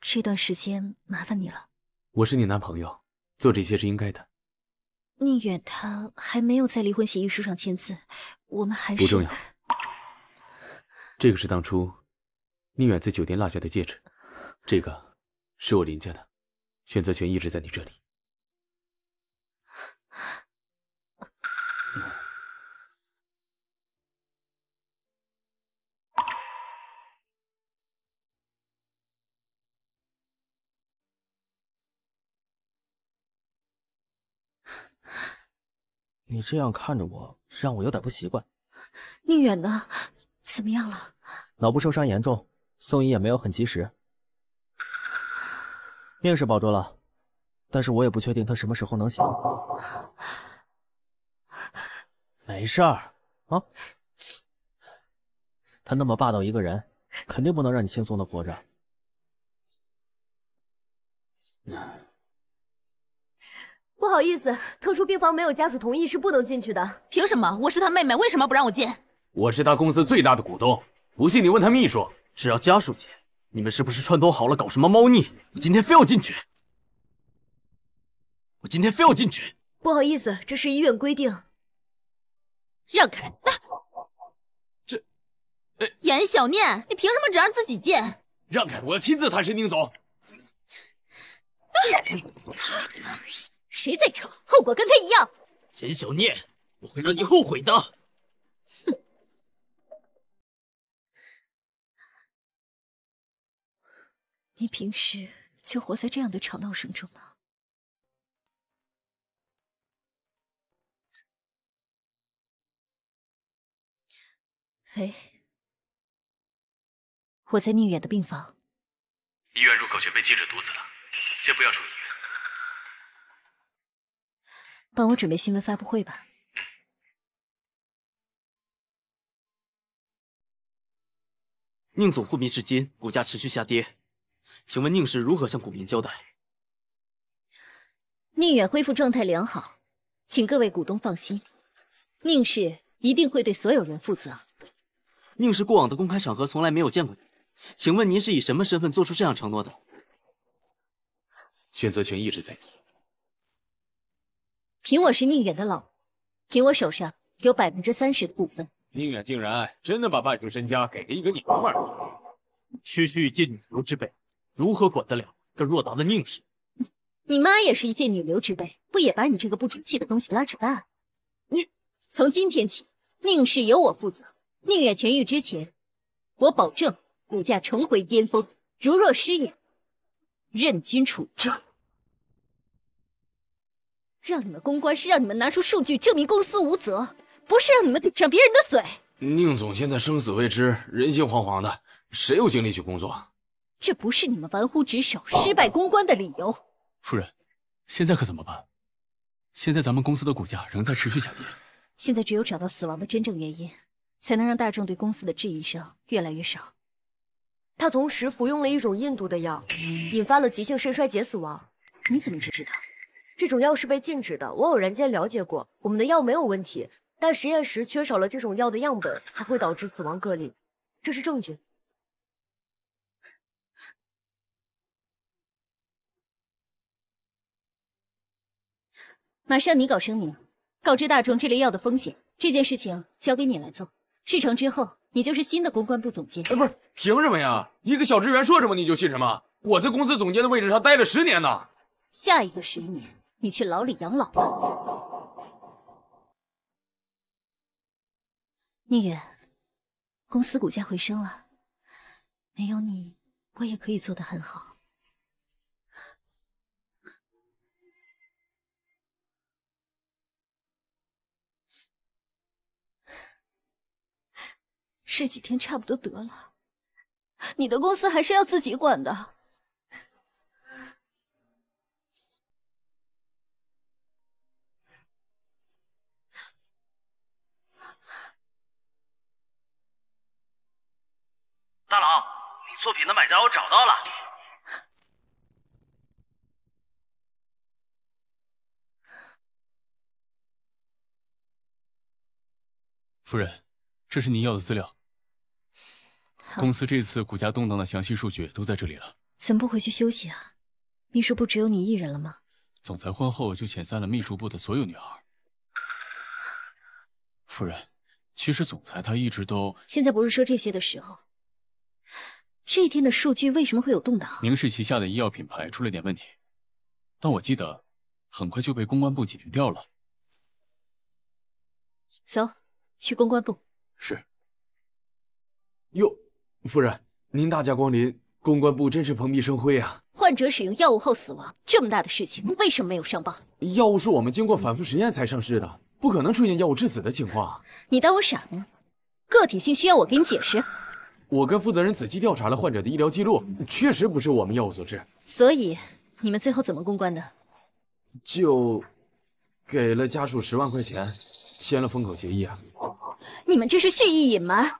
这段时间麻烦你了。我是你男朋友，做这些是应该的。宁远他还没有在离婚协议书上签字，我们还是不重要。这个是当初宁远在酒店落下的戒指，这个是我林家的，选择权一直在你这里。你这样看着我，让我有点不习惯。宁远呢？怎么样了？脑部受伤严重，送医也没有很及时，命是保住了，但是我也不确定他什么时候能醒。没事儿啊，他那么霸道一个人，肯定不能让你轻松的活着。不好意思，特殊病房没有家属同意是不能进去的。凭什么？我是他妹妹，为什么不让我进？我是他公司最大的股东，不信你问他秘书。只要家属进，你们是不是串通好了搞什么猫腻？我今天非要进去！我今天非要进去！不好意思，这是医院规定。让开！这……严小念，你凭什么只让自己进？让开！我要亲自探视宁总。谁再吵，后果跟他一样。陈小念，我会让你后悔的。哼，你平时就活在这样的吵闹声中吗？喂，我在宁远的病房。医院入口全被记者堵死了，先不要出。帮我准备新闻发布会吧。宁总昏迷至今，股价持续下跌，请问宁氏如何向股民交代？宁远恢复状态良好，请各位股东放心，宁氏一定会对所有人负责。宁氏过往的公开场合从来没有见过你，请问您是以什么身份做出这样承诺的？选择权一直在你。凭我是宁远的老婆，凭我手上有百分之三十的股份。宁远竟然真的把半数身家给了一个女娃儿，区区一介女流之辈，如何管得了这偌大的宁氏？你妈也是一介女流之辈，不也把你这个不争气的东西拉扯大？你从今天起，宁氏由我负责。宁远痊愈之前，我保证股价重回巅峰。如若失言，任君处置。让你们公关是让你们拿出数据证明公司无责，不是让你们堵上别人的嘴。宁总现在生死未知，人心惶惶的，谁有精力去工作？这不是你们玩忽职守、失败公关的理由。夫人，现在可怎么办？现在咱们公司的股价仍在持续下跌。现在只有找到死亡的真正原因，才能让大众对公司的质疑声越来越少。他同时服用了一种印度的药，引发了急性肾衰竭死亡。你怎么知道这种药是被禁止的。我偶然间了解过，我们的药没有问题，但实验室缺少了这种药的样本，才会导致死亡个例。这是证据。马上拟稿声明，告知大众这类药的风险。这件事情交给你来做。事成之后，你就是新的公关部总监。哎，不是，凭什么呀？一个小职员说什么你就信什么？我在公司总监的位置上待了十年呢。下一个十年。你去牢里养老吧，宁远。公司股价回升了，没有你，我也可以做得很好。睡几天差不多得了，你的公司还是要自己管的。大佬，你作品的买家我找到了。夫人，这是您要的资料。公司这次股价动荡的详细数据都在这里了。怎么不回去休息啊？秘书部只有你一人了吗？总裁婚后就遣散了秘书部的所有女孩。夫人，其实总裁他一直都……现在不是说这些的时候。这一天的数据为什么会有动荡？明氏旗下的医药品牌出了点问题，但我记得，很快就被公关部解决掉了。走去公关部。是。哟，夫人，您大驾光临，公关部真是蓬荜生辉啊。患者使用药物后死亡，这么大的事情，为什么没有上报？药物是我们经过反复实验才上市的，不可能出现药物致死的情况。你当我傻吗？个体性需要我给你解释。我跟负责人仔细调查了患者的医疗记录，确实不是我们药物所致。所以你们最后怎么公关的？就给了家属十万块钱，签了封口协议啊！你们这是蓄意隐瞒。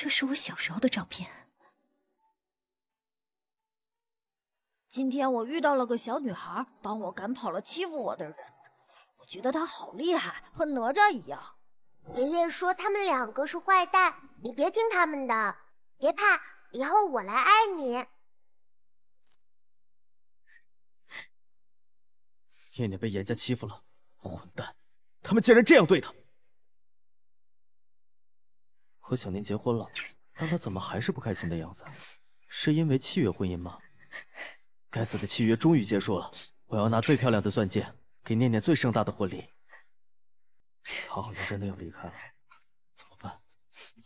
这是我小时候的照片。今天我遇到了个小女孩，帮我赶跑了欺负我的人。我觉得她好厉害，和哪吒一样。爷爷说他们两个是坏蛋，你别听他们的。别怕，以后我来爱你。念念被严家欺负了，混蛋，他们竟然这样对他！和小念结婚了，但他怎么还是不开心的样子？是因为契约婚姻吗？该死的契约终于结束了，我要拿最漂亮的钻戒给念念最盛大的婚礼。他好像真的要离开了，怎么办？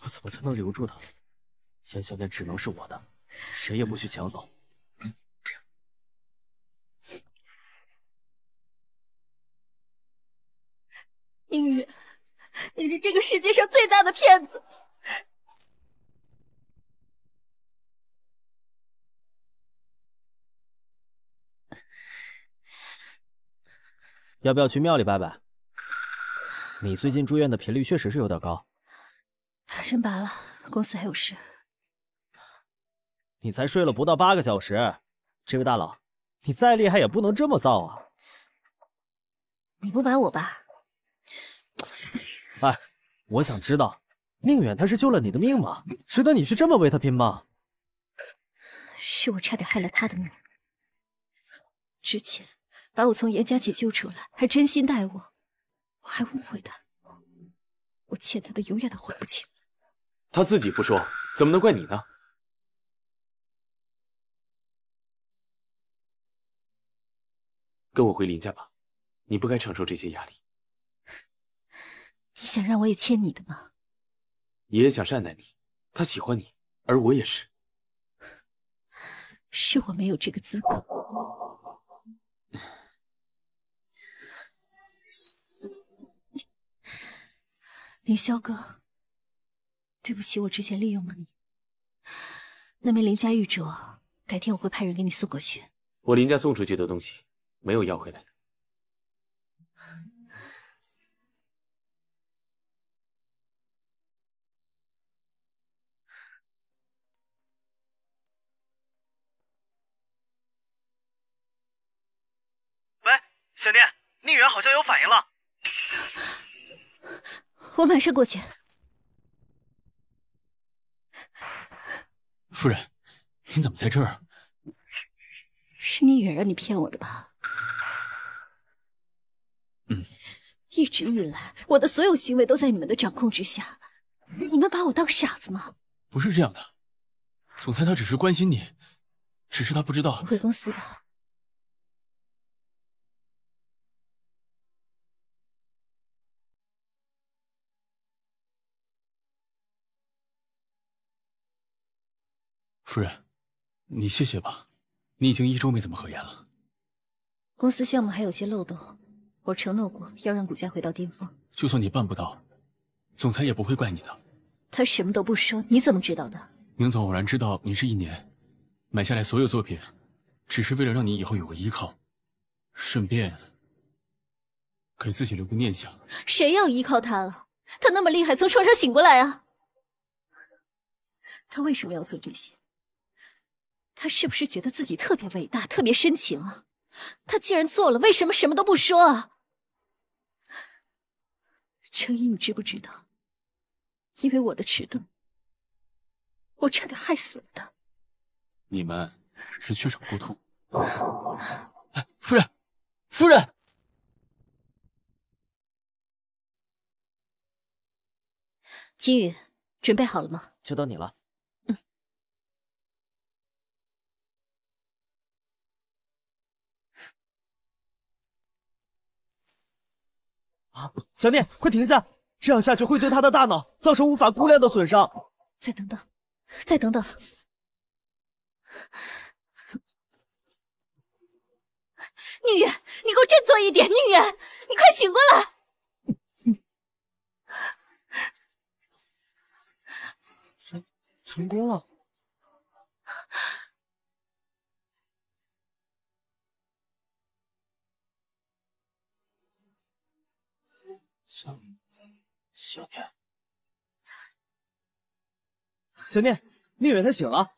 我怎么才能留住他？严小念只能是我的，谁也不许抢走。宁雨，你是这个世界上最大的骗子。要不要去庙里拜拜？你最近住院的频率确实是有点高。真拔了，公司还有事。你才睡了不到八个小时，这位大佬，你再厉害也不能这么造啊！你不拔我拔。哎，我想知道，宁远他是救了你的命吗？值得你去这么为他拼吗？是我差点害了他的命。之前。把我从严家解救出来，还真心待我，我还误会他，我欠他的永远都还不清他自己不说，怎么能怪你呢？跟我回林家吧，你不该承受这些压力。你想让我也欠你的吗？爷爷想善待你，他喜欢你，而我也是。是我没有这个资格。林霄哥，对不起，我之前利用了你。那枚林家玉镯，改天我会派人给你送过去。我林家送出去的东西，没有要回来的。喂，小念，宁远好像有反应了。我马上过去。夫人，你怎么在这儿？是宁远让你骗我的吧？嗯，一直以来，我的所有行为都在你们的掌控之下。你们把我当傻子吗？不是这样的，总裁他只是关心你，只是他不知道。回公司吧。夫人，你歇歇吧。你已经一周没怎么合眼了。公司项目还有些漏洞，我承诺过要让股价回到巅峰。就算你办不到，总裁也不会怪你的。他什么都不说，你怎么知道的？宁总偶然知道你这一年买下来所有作品，只是为了让你以后有个依靠，顺便给自己留个念想。谁要依靠他了？他那么厉害，从床上醒过来啊？他为什么要做这些？他是不是觉得自己特别伟大、特别深情啊？他既然做了，为什么什么都不说？啊？程一，你知不知道？因为我的迟钝，我差点害死了他。你们是缺少沟通。夫人，夫人。金宇，准备好了吗？就等你了。小念，快停下！这样下去会对他的大脑造成无法估量的损伤。再等等，再等等。宁远，你给我振作一点！宁远，你快醒过来！成成功了。小念，小念，宁远他醒了，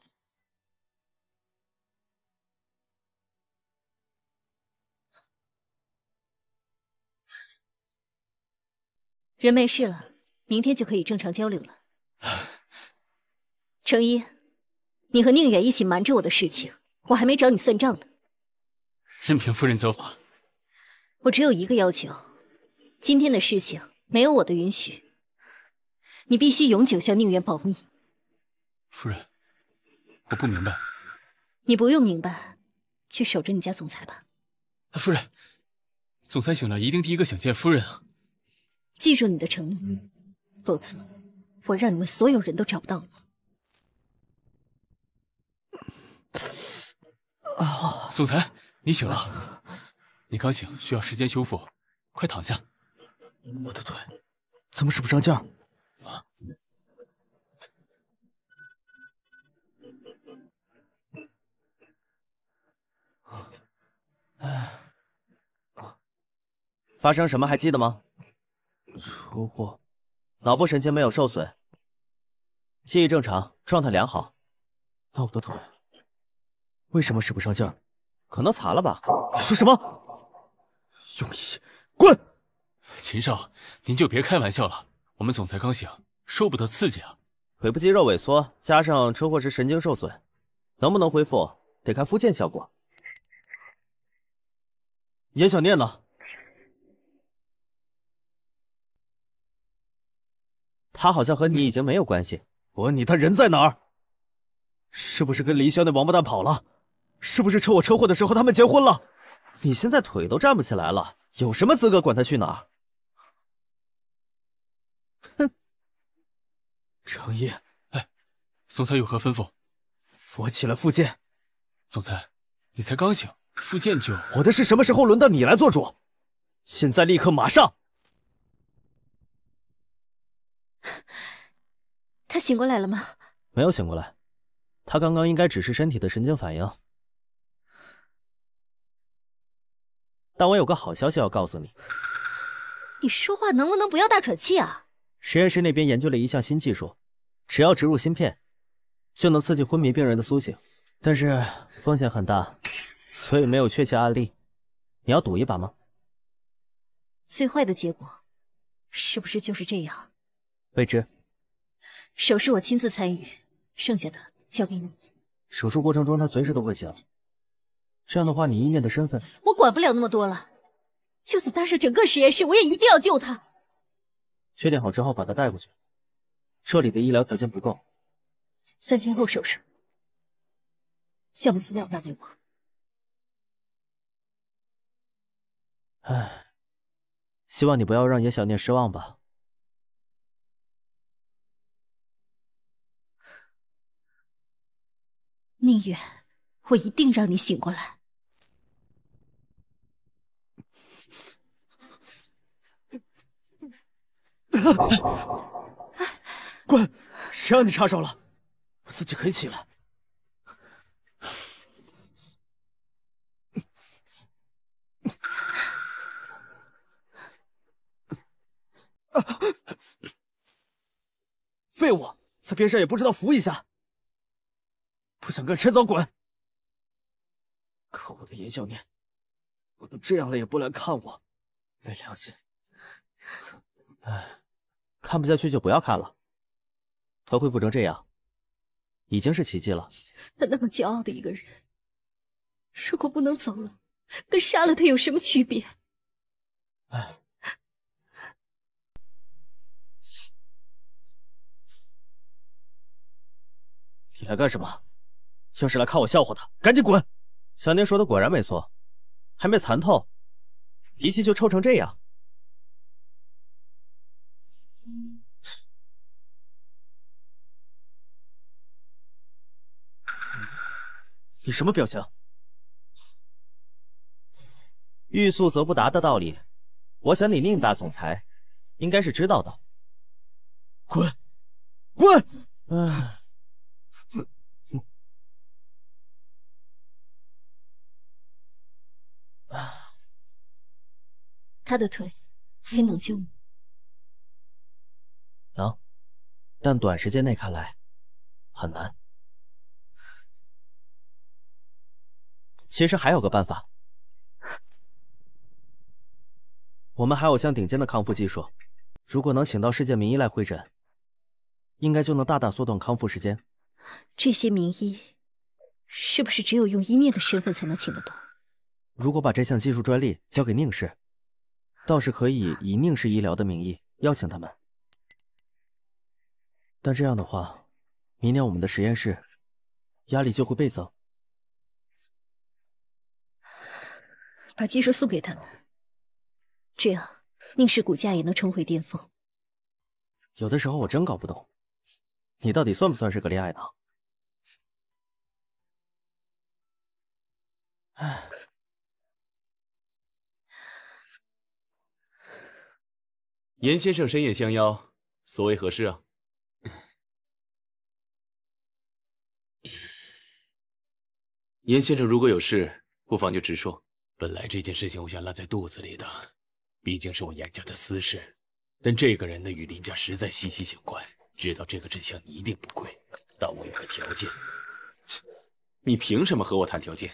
人没事了，明天就可以正常交流了。程一，你和宁远一起瞒着我的事情，我还没找你算账呢。任凭夫人责罚，我只有一个要求，今天的事情没有我的允许。你必须永久向宁远保密，夫人，我不明白。你不用明白，去守着你家总裁吧。夫人，总裁醒了，一定第一个想见夫人啊！记住你的承诺，否则我让你们所有人都找不到你。总裁，你醒了，你刚醒，需要时间修复，快躺下。我的腿怎么使不上劲？发生什么还记得吗？车祸，脑部神经没有受损，记忆正常，状态良好。那我的腿为什么使不上劲儿？可能残了吧？你说什么？用意滚！秦少，您就别开玩笑了。我们总裁刚醒，受不得刺激啊。腿部肌肉萎缩，加上车祸时神经受损，能不能恢复得看复健效果。严小念呢？他好像和你已经没有关系。我问你，他人在哪儿？是不是跟林霄那王八蛋跑了？是不是趁我车祸的时候他们结婚了？你现在腿都站不起来了，有什么资格管他去哪？哼！程毅，哎，总裁有何吩咐？扶起来复健。总裁，你才刚醒。傅剑九，我的事什么时候轮到你来做主？现在立刻马上！他醒过来了吗？没有醒过来，他刚刚应该只是身体的神经反应。但我有个好消息要告诉你。你说话能不能不要大喘气啊？实验室那边研究了一项新技术，只要植入芯片，就能刺激昏迷病人的苏醒，但是风险很大。所以没有确切案例，你要赌一把吗？最坏的结果是不是就是这样？未知。手术我亲自参与，剩下的交给你。手术过程中他随时都会醒，这样的话你一念的身份，我管不了那么多了，就算搭上整个实验室，我也一定要救他。确定好之后把他带过去，这里的医疗条件不够。三天后手术，项目资料拿给我。唉，希望你不要让严小念失望吧。宁远，我一定让你醒过来。滚！谁让你插手了？我自己可以起来。废物，在边上也不知道扶一下，不想干趁早滚！可恶的颜小念，我都这样了也不来看我，没良心！哎，看不下去就不要看了。他恢复成这样，已经是奇迹了。他那么骄傲的一个人，如果不能走了，跟杀了他有什么区别？哎。你来干什么？要是来看我笑话的，赶紧滚！小念说的果然没错，还没残透，脾气就臭成这样。你什么表情？欲速则不达的道理，我想你宁大总裁应该是知道的。滚！滚！他的腿还能救吗？能，但短时间内看来很难。其实还有个办法，我们还有项顶尖的康复技术。如果能请到世界名医来会诊，应该就能大大缩短康复时间。这些名医是不是只有用医念的身份才能请得动？如果把这项技术专利交给宁氏，倒是可以以宁氏医疗的名义邀请他们。但这样的话，明年我们的实验室压力就会倍增。把技术送给他们，这样宁氏股价也能重回巅峰。有的时候我真搞不懂，你到底算不算是个恋爱脑？严先生深夜相邀，所为何事啊？严先生如果有事，不妨就直说。本来这件事情我想烂在肚子里的，毕竟是我严家的私事。但这个人呢，与林家实在息息相关，知道这个真相你一定不亏。但我有个条件，你凭什么和我谈条件？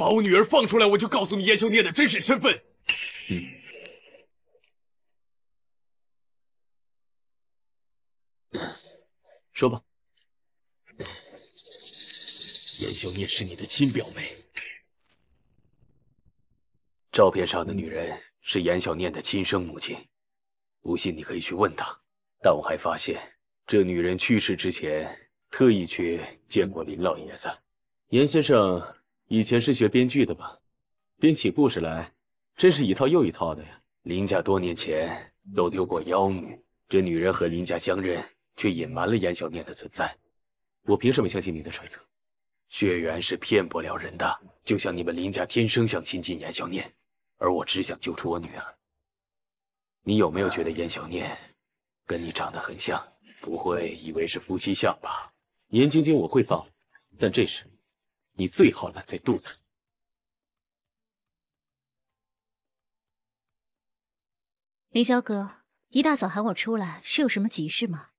把我女儿放出来，我就告诉你严小念的真实身份。说吧，严小念是你的亲表妹。照片上的女人是严小念的亲生母亲，不信你可以去问她。但我还发现，这女人去世之前特意去见过林老爷子，严先生。以前是学编剧的吧，编起故事来真是一套又一套的呀。林家多年前都丢过妖女，这女人和林家相认，却隐瞒了颜小念的存在，我凭什么相信你的揣测？血缘是骗不了人的，就像你们林家天生想亲近颜小念，而我只想救出我女儿。你有没有觉得颜小念跟你长得很像？不会以为是夫妻相吧？颜晶晶我会放，但这时。你最好烂在肚子里，凌霄哥，一大早喊我出来是有什么急事吗？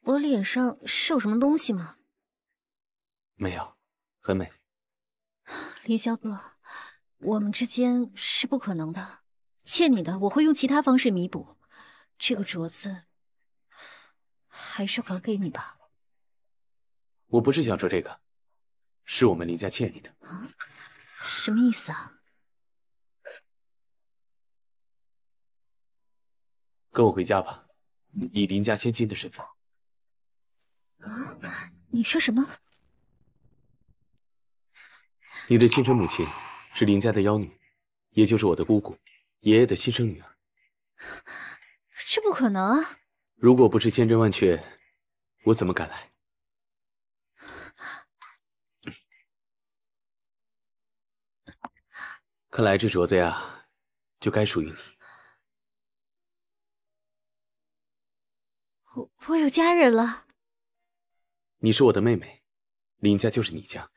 我脸上是有什么东西吗？没有，很美。凌霄哥，我们之间是不可能的。欠你的我会用其他方式弥补。这个镯子，还是还给你吧。我不是想说这个，是我们林家欠你的。什么意思啊？跟我回家吧，以林家千金的身份。啊，你说什么？你的亲生母亲是林家的妖女，也就是我的姑姑，爷爷的亲生女儿。这不可能！如果不是千真万确，我怎么敢来？看来这镯子呀，就该属于你。我我有家人了。你是我的妹妹，林家就是你家。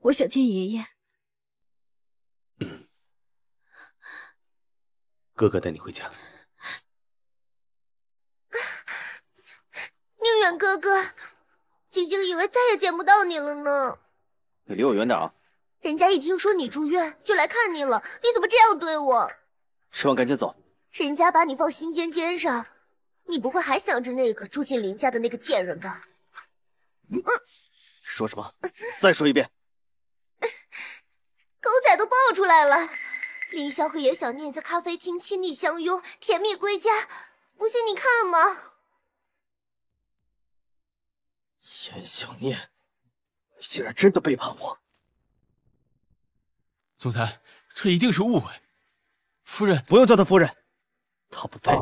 我想见爷爷。嗯，哥哥带你回家。宁远哥哥，晶晶以为再也见不到你了呢。你离我远点啊！人家一听说你住院就来看你了，你怎么这样对我？吃完赶紧走。人家把你放心尖尖上，你不会还想着那个住进林家的那个贱人吧？嗯？说什么？再说一遍。狗仔都爆出来了，林萧和颜小念在咖啡厅亲密相拥，甜蜜归家。不信你看嘛。颜小念，你竟然真的背叛我！总裁，这一定是误会。夫人，不用叫她夫人，她不配。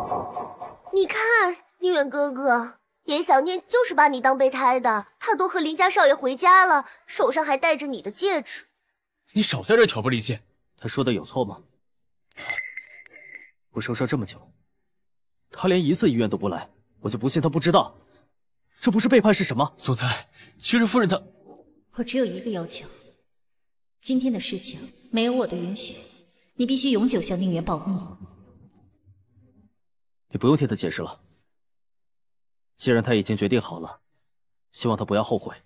你看，宁远哥哥，严小念就是把你当备胎的。他都和林家少爷回家了，手上还戴着你的戒指。你少在这挑拨离间，他说的有错吗？我受伤这么久，他连一次医院都不来，我就不信他不知道，这不是背叛是什么？总裁，其实夫人她……我只有一个要求，今天的事情。没有我的允许，你必须永久向宁远保密。你不用听他解释了，既然他已经决定好了，希望他不要后悔。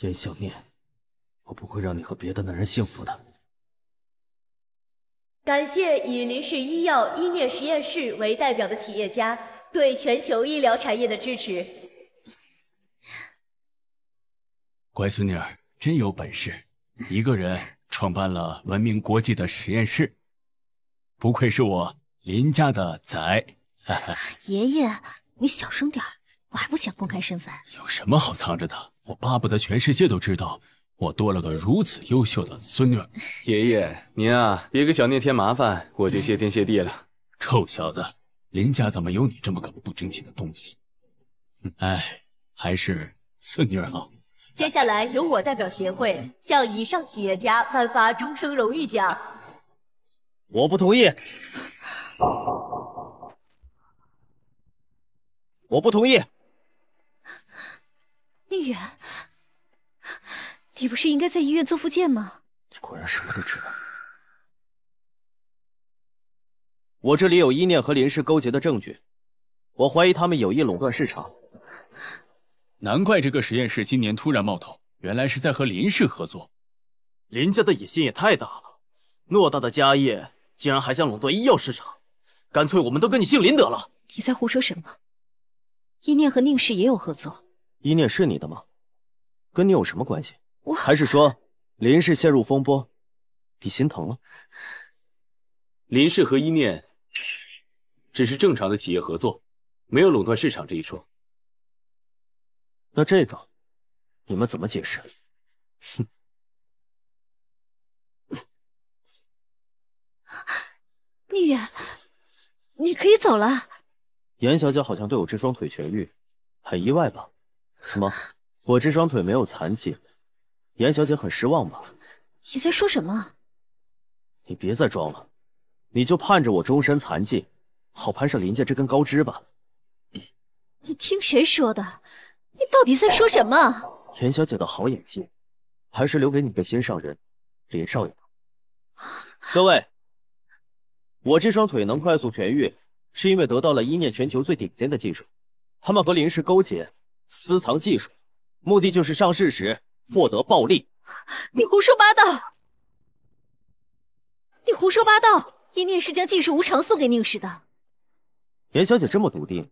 颜小念，我不会让你和别的男人幸福的。感谢以林氏医药、医念实验室为代表的企业家对全球医疗产业的支持。乖孙女儿。真有本事，一个人创办了文明国际的实验室，不愧是我林家的崽。爷爷，你小声点，我还不想公开身份。有什么好藏着的？我巴不得全世界都知道，我多了个如此优秀的孙女爷爷，您啊，别给小聂添麻烦，我就谢天谢地了。臭小子，林家怎么有你这么个不争气的东西？哎，还是孙女儿好。接下来由我代表协会向以上企业家颁发终生荣誉奖。我不同意，我不同意。宁远，你不是应该在医院做复健吗？你果然什么都知道。我这里有依念和林氏勾结的证据，我怀疑他们有意垄断市场。难怪这个实验室今年突然冒头，原来是在和林氏合作。林家的野心也太大了，偌大的家业竟然还想垄断医药市场，干脆我们都跟你姓林得了。你在胡说什么？一念和宁氏也有合作，一念是你的吗？跟你有什么关系？我还是说，林氏陷入风波，你心疼了。林氏和一念只是正常的企业合作，没有垄断市场这一说。那这个，你们怎么解释？哼，宁 远，你可以走了。严小姐好像对我这双腿痊愈很意外吧？什么？我这双腿没有残疾，严小姐很失望吧？你在说什么？你别再装了，你就盼着我终身残疾，好攀上林家这根高枝吧。你听谁说的？到底在说什么？严小姐的好演技，还是留给你的心上人林少爷吧。各位，我这双腿能快速痊愈，是因为得到了一念全球最顶尖的技术。他们和林氏勾结，私藏技术，目的就是上市时获得暴利。你胡说八道！你胡说八道！一念是将技术无偿送给宁氏的。严小姐这么笃定，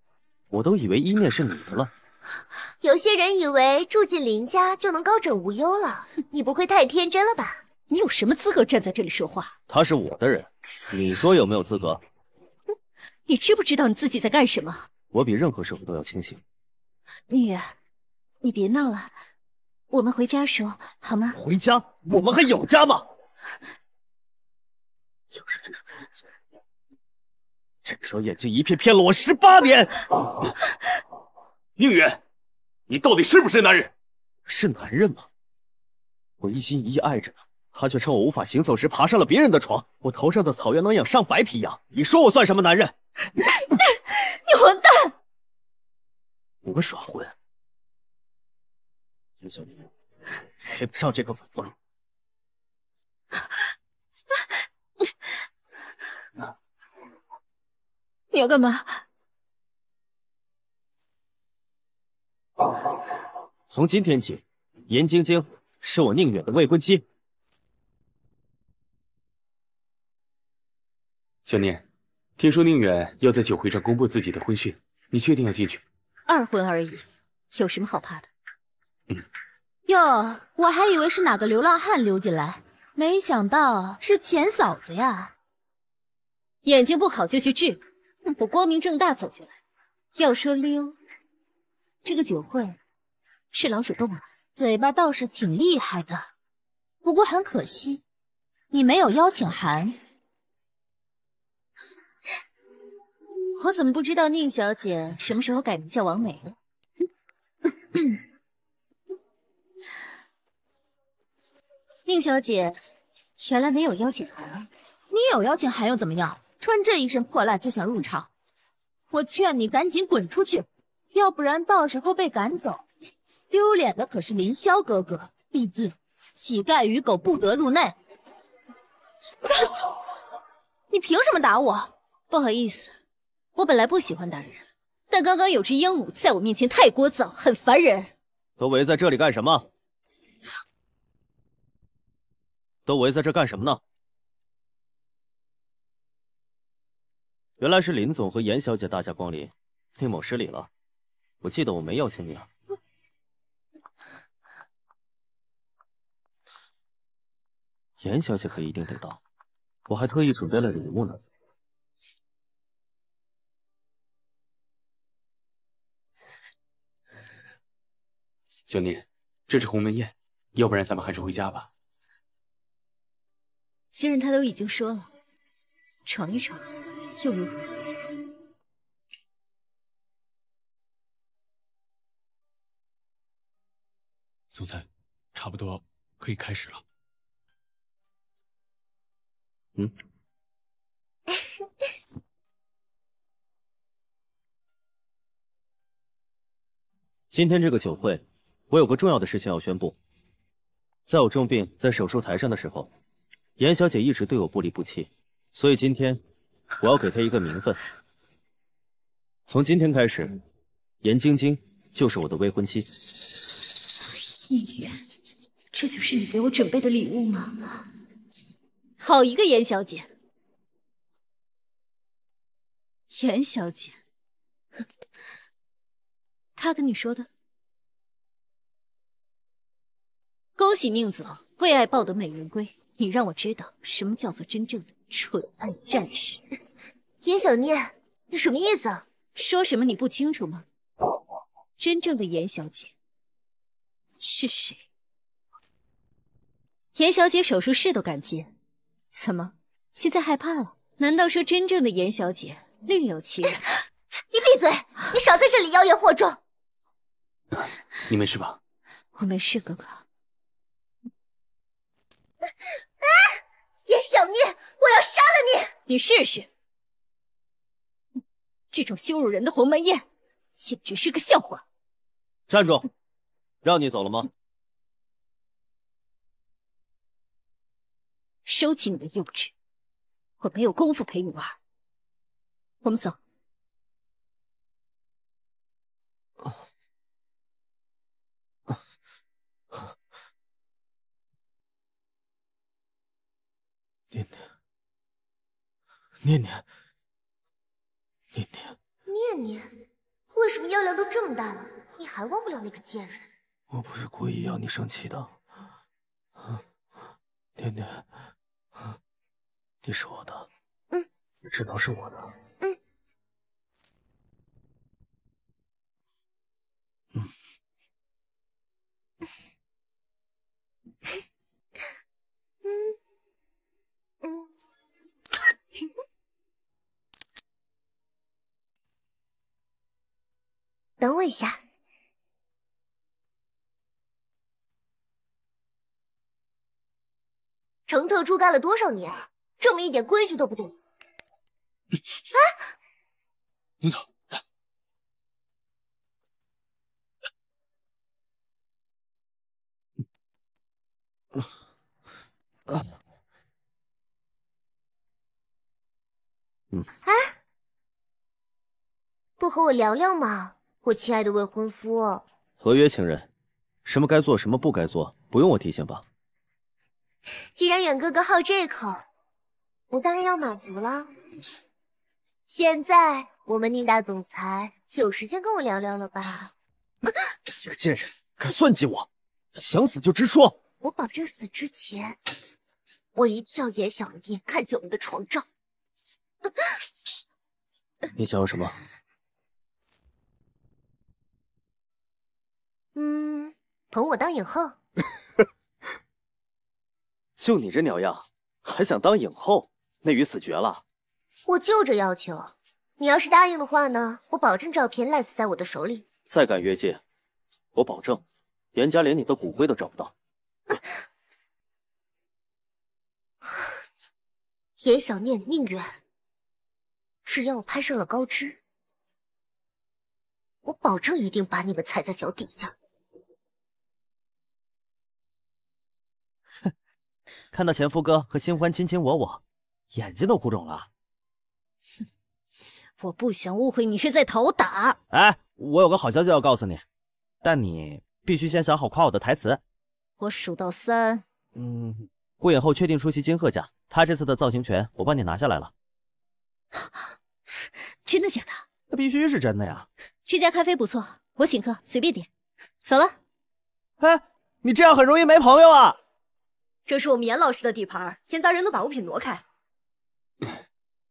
我都以为一念是你的了。有些人以为住进林家就能高枕无忧了，你不会太天真了吧？你有什么资格站在这里说话？他是我的人，你说有没有资格？你知不知道你自己在干什么？我比任何时候都要清醒。宁远，你别闹了，我们回家说好吗？回家？我们还有家吗？就是这双眼睛，这双眼睛一片骗了我十八年。宁远，你到底是不是男人？是男人吗？我一心一意爱着他，他却趁我无法行走时爬上了别人的床。我头上的草原能养上百匹羊，你说我算什么男人？你，你混蛋！我耍混，林小鱼配不上这个反骨。你要干嘛？从今天起，严晶晶是我宁远的未婚妻。小念，听说宁远要在酒会上公布自己的婚讯，你确定要进去？二婚而已，有什么好怕的？嗯。哟，我还以为是哪个流浪汉溜进来，没想到是前嫂子呀。眼睛不好就去治，我光明正大走进来。要说溜。这个酒会是老鼠洞了，嘴巴倒是挺厉害的。不过很可惜，你没有邀请函。我怎么不知道宁小姐什么时候改名叫王美了？宁小姐原来没有邀请函啊？你有邀请函又怎么样？穿这一身破烂就想入场？我劝你赶紧滚出去！要不然到时候被赶走，丢脸的可是凌霄哥哥。毕竟乞丐与狗不得入内。你凭什么打我？不好意思，我本来不喜欢打人，但刚刚有只鹦鹉在我面前太聒噪，很烦人。都围在这里干什么？都围在这干什么呢？原来是林总和严小姐大驾光临，令某失礼了。我记得我没邀请你啊，严小姐可一定得到，我还特意准备了礼物呢。小弟，这是鸿门宴，要不然咱们还是回家吧。既然他都已经说了，闯一闯又如何？总裁，差不多可以开始了。嗯，今天这个酒会，我有个重要的事情要宣布。在我重病在手术台上的时候，严小姐一直对我不离不弃，所以今天我要给她一个名分。从今天开始，严晶晶就是我的未婚妻。一元，这就是你给我准备的礼物吗？好一个严小姐！严小姐，他跟你说的？恭喜宁总为爱抱得美人归，你让我知道什么叫做真正的纯爱战士。严小念，你什么意思？啊？说什么你不清楚吗？真正的严小姐。是谁？严小姐手术室都敢进，怎么现在害怕了？难道说真正的严小姐另有其人？你闭嘴！你少在这里妖言惑众！你没事吧？我没事，哥哥。啊！严小念，我要杀了你！你试试！这种羞辱人的鸿门宴，简直是个笑话！站住！让你走了吗？收起你的幼稚，我没有功夫陪你玩。我们走。念念，念念，念念，念念，为什么药量都这么大了，你还忘不了那个贱人？我不是故意要你生气的，点念，你是我的，嗯，只能是我的，嗯，嗯，嗯，嗯，等我一下。程特助干了多少年，这么一点规矩都不懂？哎，你走。啊，嗯，哎，不和我聊聊吗？我亲爱的未婚夫。合约情人，什么该做，什么不该做，不用我提醒吧？既然远哥哥好这口，我当然要满足了。现在我们宁大总裁有时间跟我聊聊了吧？你 个贱人，敢算计我！想死就直说。我保证死之前，我一定要眼小咪看见我们的床照。你想要什么？嗯，捧我当影后。就你这鸟样，还想当影后？那鱼死绝了！我就这要求，你要是答应的话呢？我保证照片烂死在我的手里。再敢越界，我保证严家连你的骨灰都找不到。严 小念、宁愿，只要我攀上了高枝，我保证一定把你们踩在脚底下。看到前夫哥和新欢亲亲我我，眼睛都哭肿了。哼，我不想误会你是在讨打。哎，我有个好消息要告诉你，但你必须先想好夸我的台词。我数到三。嗯，过影后确定出席金鹤奖，他这次的造型权我帮你拿下来了。真的假的？那必须是真的呀。这家咖啡不错，我请客，随便点。走了。哎，你这样很容易没朋友啊。这是我们严老师的地盘，闲杂人都把物品挪开。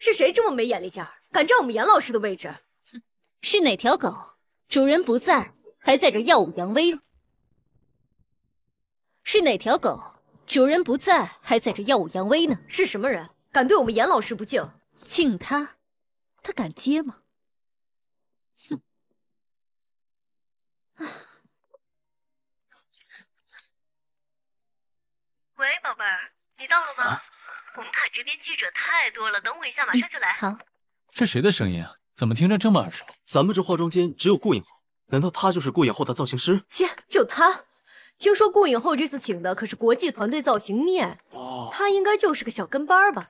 是谁这么没眼力劲儿，敢占我们严老师的位置？是哪条狗？主人不在，还在这耀武扬威是哪条狗？主人不在，还在这耀武扬威呢？是什么人，敢对我们严老师不敬？敬他，他敢接吗？哼！啊！喂，宝贝儿，你到了吗？红毯这边记者太多了，等我一下，马上就来。好。这谁的声音啊？怎么听着这么耳熟？咱们这化妆间只有顾影后，难道她就是顾影后的造型师？切，就她！听说顾影后这次请的可是国际团队造型面，哦，她应该就是个小跟班吧？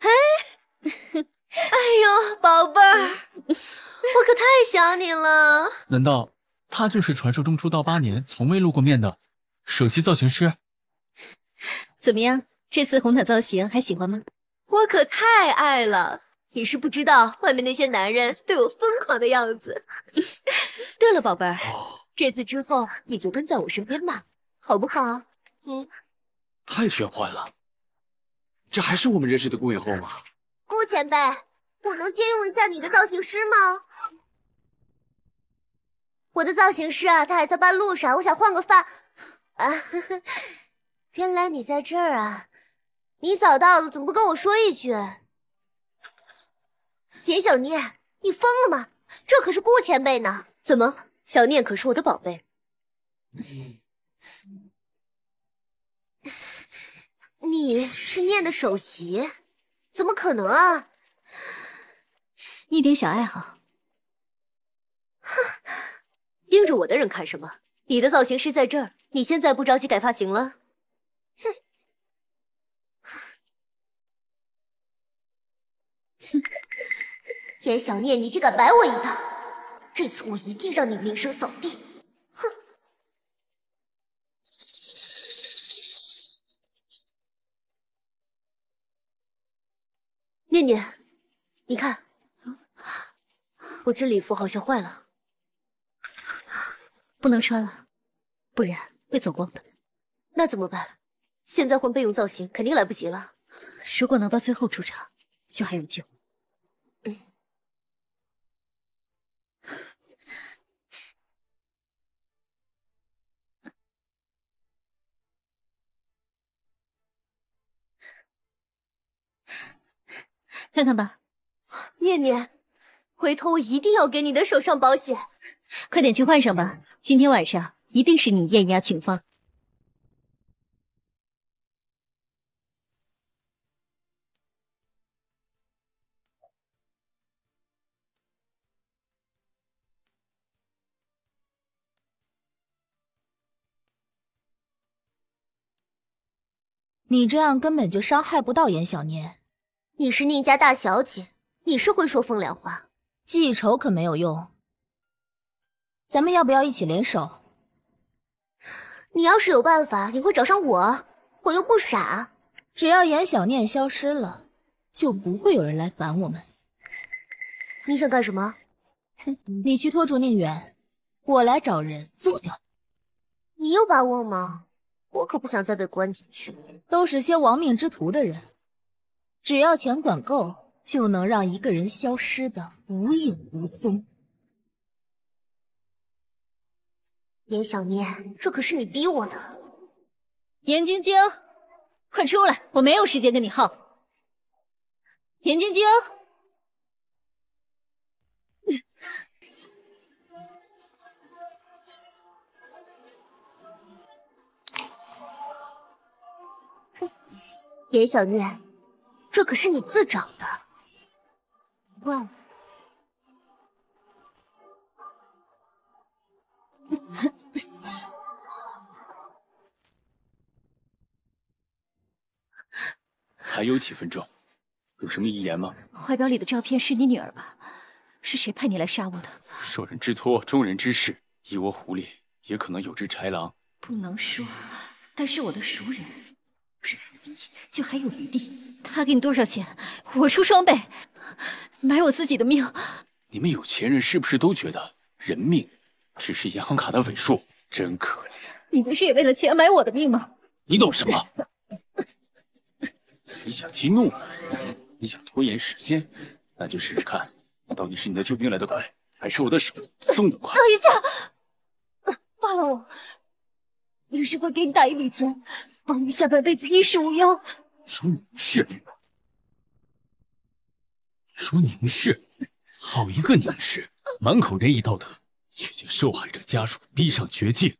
哎，哎呦，宝贝儿，我可太想你了。难道？他就是传说中出道八年从未露过面的首席造型师。怎么样，这次红毯造型还喜欢吗？我可太爱了！你是不知道外面那些男人对我疯狂的样子。对了，宝贝儿，这次之后你就跟在我身边吧，好不好？嗯。太玄幻了，这还是我们认识的顾影后吗？顾前辈，我能借用一下你的造型师吗？我的造型师啊，他还在半路上，我想换个发。啊，原来你在这儿啊！你早到了，怎么不跟我说一句？严小念，你疯了吗？这可是顾前辈呢！怎么，小念可是我的宝贝。你是念的首席？怎么可能啊！一点小爱好。哼。盯着我的人看什么？你的造型师在这儿，你现在不着急改发型了？哼！哼！颜小念，你竟敢摆我一道，这次我一定让你名声扫地！哼！念念，你看，我这礼服好像坏了。不能穿了，不然会走光的。那怎么办？现在换备用造型，肯定来不及了。如果能到最后出场，就还有救。嗯，看看吧。念念，回头我一定要给你的手上保险。快点去换上吧，今天晚上一定是你艳压群芳。你这样根本就伤害不到严小念。你是宁家大小姐，你是会说风凉话，记仇可没有用。咱们要不要一起联手？你要是有办法，你会找上我，我又不傻。只要颜小念消失了，就不会有人来烦我们。你想干什么？你去拖住宁远，我来找人做掉。你有把握吗？我可不想再被关进去都是些亡命之徒的人，只要钱管够，就能让一个人消失的无影无踪。严小念，这可是你逼我的。严晶晶，快出来，我没有时间跟你耗。严晶晶，严小念，这可是你自找的。还有几分钟，有什么遗言吗？怀表里的照片是你女儿吧？是谁派你来杀我的？受人之托，忠人之事。一窝狐狸，也可能有只豺狼。不能说，但是我的熟人，不是死敌，就还有余地。他给你多少钱，我出双倍，买我自己的命。你们有钱人是不是都觉得人命只是银行卡的尾数？真可怜。你不是也为了钱买我的命吗？你懂什么？你想激怒我，你想拖延时间，那就试试看，到底是你的救兵来得快，还是我的手松得快？等一下，放了我，律师会给你打一笔钱，帮你下半辈子衣食无忧。说你不是，说你不是，好一个宁氏，满口仁义道德，却将受害者家属逼上绝境。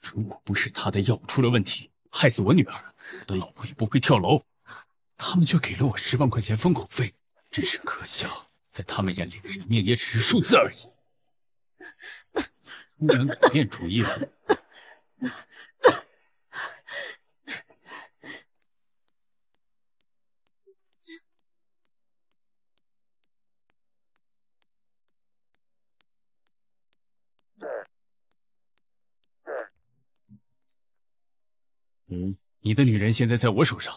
如果不是他的药物出了问题，害死我女儿。我的老婆也不会跳楼，他们却给了我十万块钱封口费，真是可笑。在他们眼里，人命也只是数字而已。突然改变主意了？嗯。你的女人现在在我手上，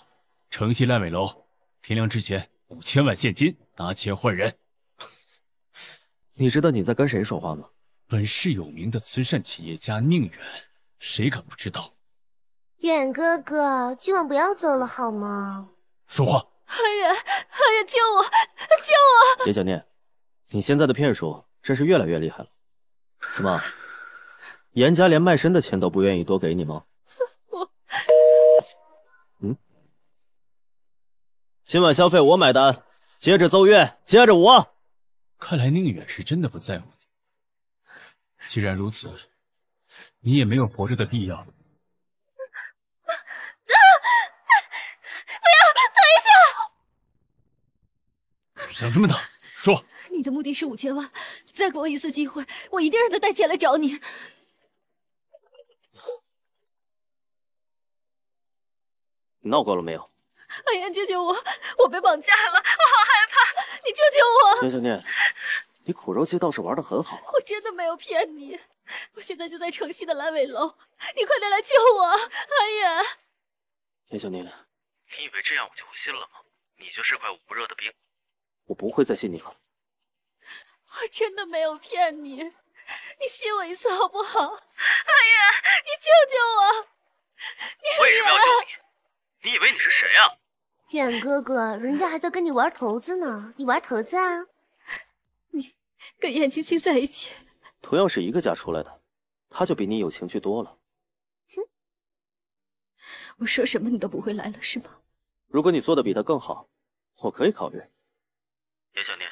城西烂尾楼，天亮之前五千万现金，拿钱换人。你知道你在跟谁说话吗？本市有名的慈善企业家宁远，谁敢不知道？远哥哥，今晚不要走了好吗？说话。阿远，阿远，救我，救我！叶小念，你现在的骗术真是越来越厉害了。怎么，严家连卖身的钱都不愿意多给你吗？今晚消费我买单，接着奏乐，接着舞。看来宁远是真的不在乎你。既然如此，你也没有活着的必要。了。等等什么等？说。你的目的是五千万，再给我一次机会，我一定让他带钱来找你。闹够了没有？阿远，救救我！我被绑架了，我好害怕！你救救我！颜小念，你苦肉计倒是玩得很好啊！我真的没有骗你，我现在就在城西的阑尾楼，你快点来救我，阿远！颜小念，你以为这样我就会信了吗？你就是块捂不热的冰，我不会再信你了。我真的没有骗你，你信我一次好不好？阿远，你救救我！为什么要救你？你以为你是谁啊？远哥哥？人家还在跟你玩骰子呢，你玩骰子啊？你跟燕青青在一起，同样是一个家出来的，她就比你有情趣多了。哼，我说什么你都不会来了是吗？如果你做的比她更好，我可以考虑。叶小念，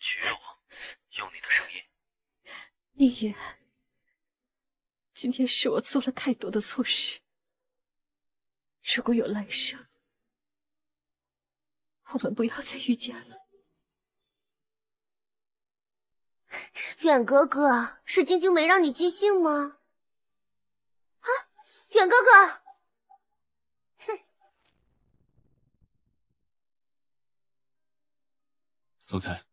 娶我，用你的声音。宁远，今天是我做了太多的错事。如果有来生，我们不要再遇见了。远哥哥，是晶晶没让你尽兴吗？啊，远哥哥！哼！总裁，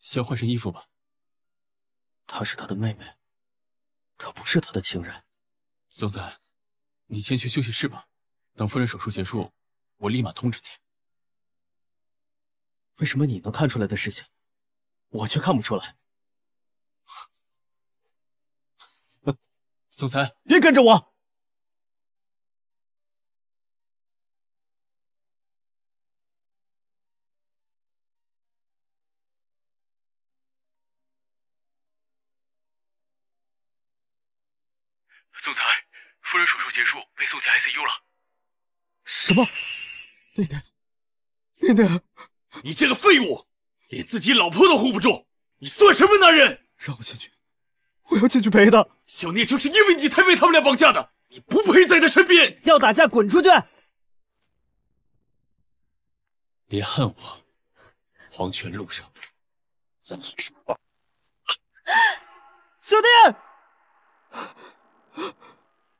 先换身衣服吧。她是他的妹妹，她不是他的情人。总裁，你先去休息室吧。等夫人手术结束，我立马通知你。为什么你能看出来的事情，我却看不出来？总裁，别跟着我！总裁，夫人手术结束，被送进 ICU 了。什么？念念，念念，你这个废物，连自己老婆都护不住，你算什么男人？让我进去，我要进去陪他。小念就是因为你才被他们俩绑架的，你不配在他身边。要打架滚出去！别恨我，黄泉路上咱还是小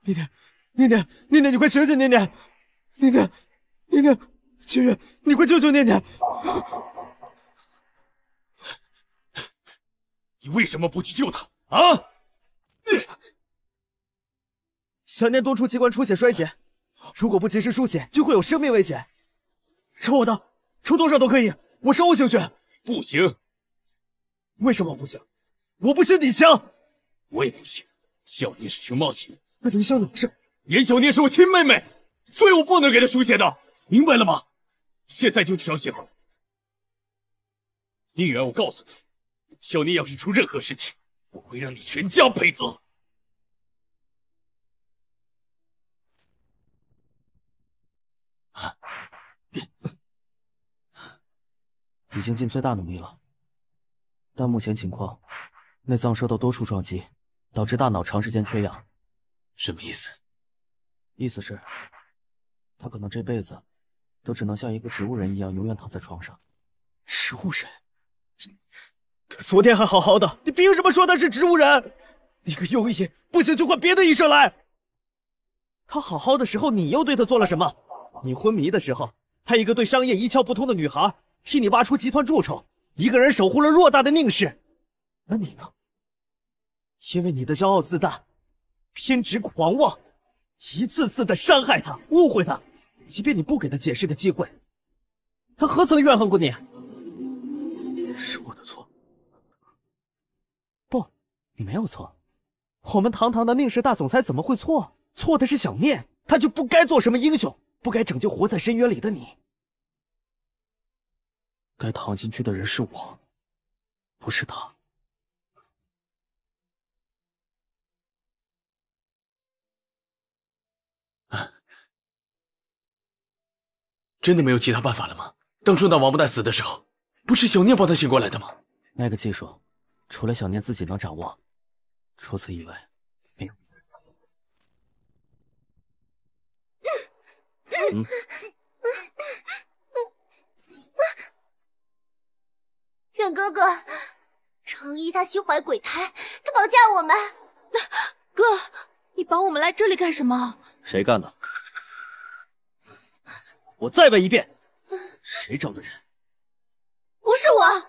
念，念念，念念，念念，你快醒醒，念念。念念，念念，秦月，你快救救念念！你为什么不去救她？啊！小念多处器官出血衰竭，如果不及时输血，就会有生命危险。抽我的，抽多少都可以，我是 O 型血。不行，为什么不行？我不行，你行。我也不行，小念是熊猫血。那林香怎是？严小念是我亲妹妹。所以我不能给他输血的，明白了吗？现在就去找血库。宁远，我告诉你，小宁要是出任何事情，我会让你全家陪葬。已经尽最大努力了，但目前情况，内脏受到多处撞击，导致大脑长时间缺氧。什么意思？意思是。他可能这辈子都只能像一个植物人一样，永远躺在床上。植物人？这他昨天还好好的，你凭什么说他是植物人？你个庸医，不行就换别的医生来。他好好的时候，你又对他做了什么？你昏迷的时候，他一个对商业一窍不通的女孩，替你挖出集团蛀虫，一个人守护了偌大的宁氏。那你呢？因为你的骄傲自大、偏执狂妄，一次次的伤害他，误会他。即便你不给他解释的机会，他何曾怨恨过你？是我的错，不，你没有错。我们堂堂的宁氏大总裁怎么会错？错的是小念，他就不该做什么英雄，不该拯救活在深渊里的你。该躺进去的人是我，不是他。真的没有其他办法了吗？当初那王八蛋死的时候，不是小念帮他醒过来的吗？那个技术，除了小念自己能掌握，除此以外没有。远哥哥，程一他心怀鬼胎，他绑架我们。哥，你绑我们来这里干什么？谁干的？我再问一遍，谁找的人？不是我，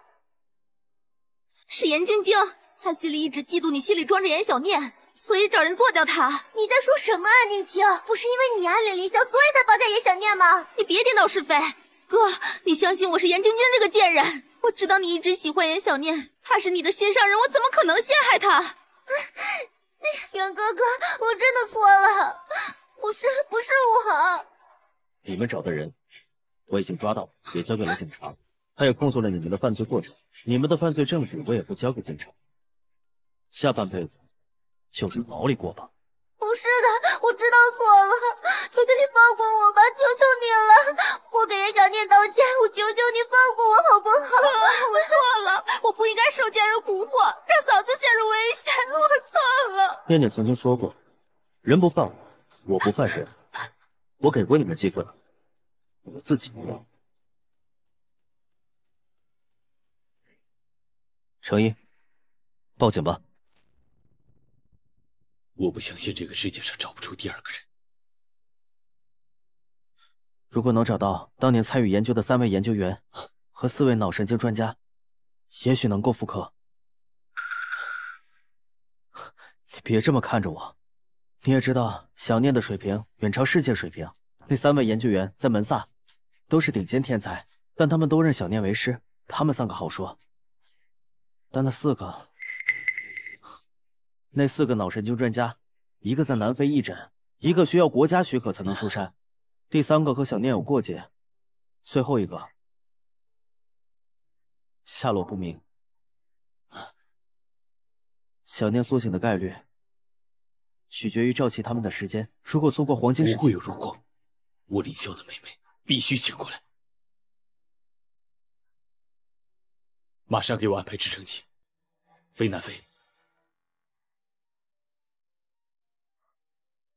是严晶晶。她心里一直嫉妒你，心里装着严小念，所以找人做掉她。你在说什么啊，宁清？不是因为你暗恋林萧，所以才绑架严小念吗？你别颠倒是非。哥，你相信我是严晶晶这个贱人？我知道你一直喜欢严小念，她是你的心上人，我怎么可能陷害她？哎，袁哥哥，我真的错了，不是，不是我。你们找的人，我已经抓到了，也交给了警察。他也控诉了你们的犯罪过程，你们的犯罪证据我也不交给警察。下半辈子就是牢里过吧。不是的，我知道错了，求求你放过我吧，求求你了。我给叶小念道歉，我求求你放过我好不好？我错了，我不应该受家人蛊惑，让嫂子陷入危险，我错了。念念曾经说过，人不犯我，我不犯人。我给过你们机会了，你们自己不要。程一，报警吧。我不相信这个世界上找不出第二个人。如果能找到当年参与研究的三位研究员和四位脑神经专家，也许能够复刻。你别这么看着我。你也知道，小念的水平远超世界水平。那三位研究员在门萨都是顶尖天才，但他们都认小念为师。他们三个好说，但那四个，那四个脑神经专家，一个在南非义诊，一个需要国家许可才能出山，第三个和小念有过节，最后一个下落不明。小念苏醒的概率？取决于赵琦他们的时间。如果错过黄金时间，不会有如果。我林萧的妹妹必须醒过来。马上给我安排直升机，飞南非。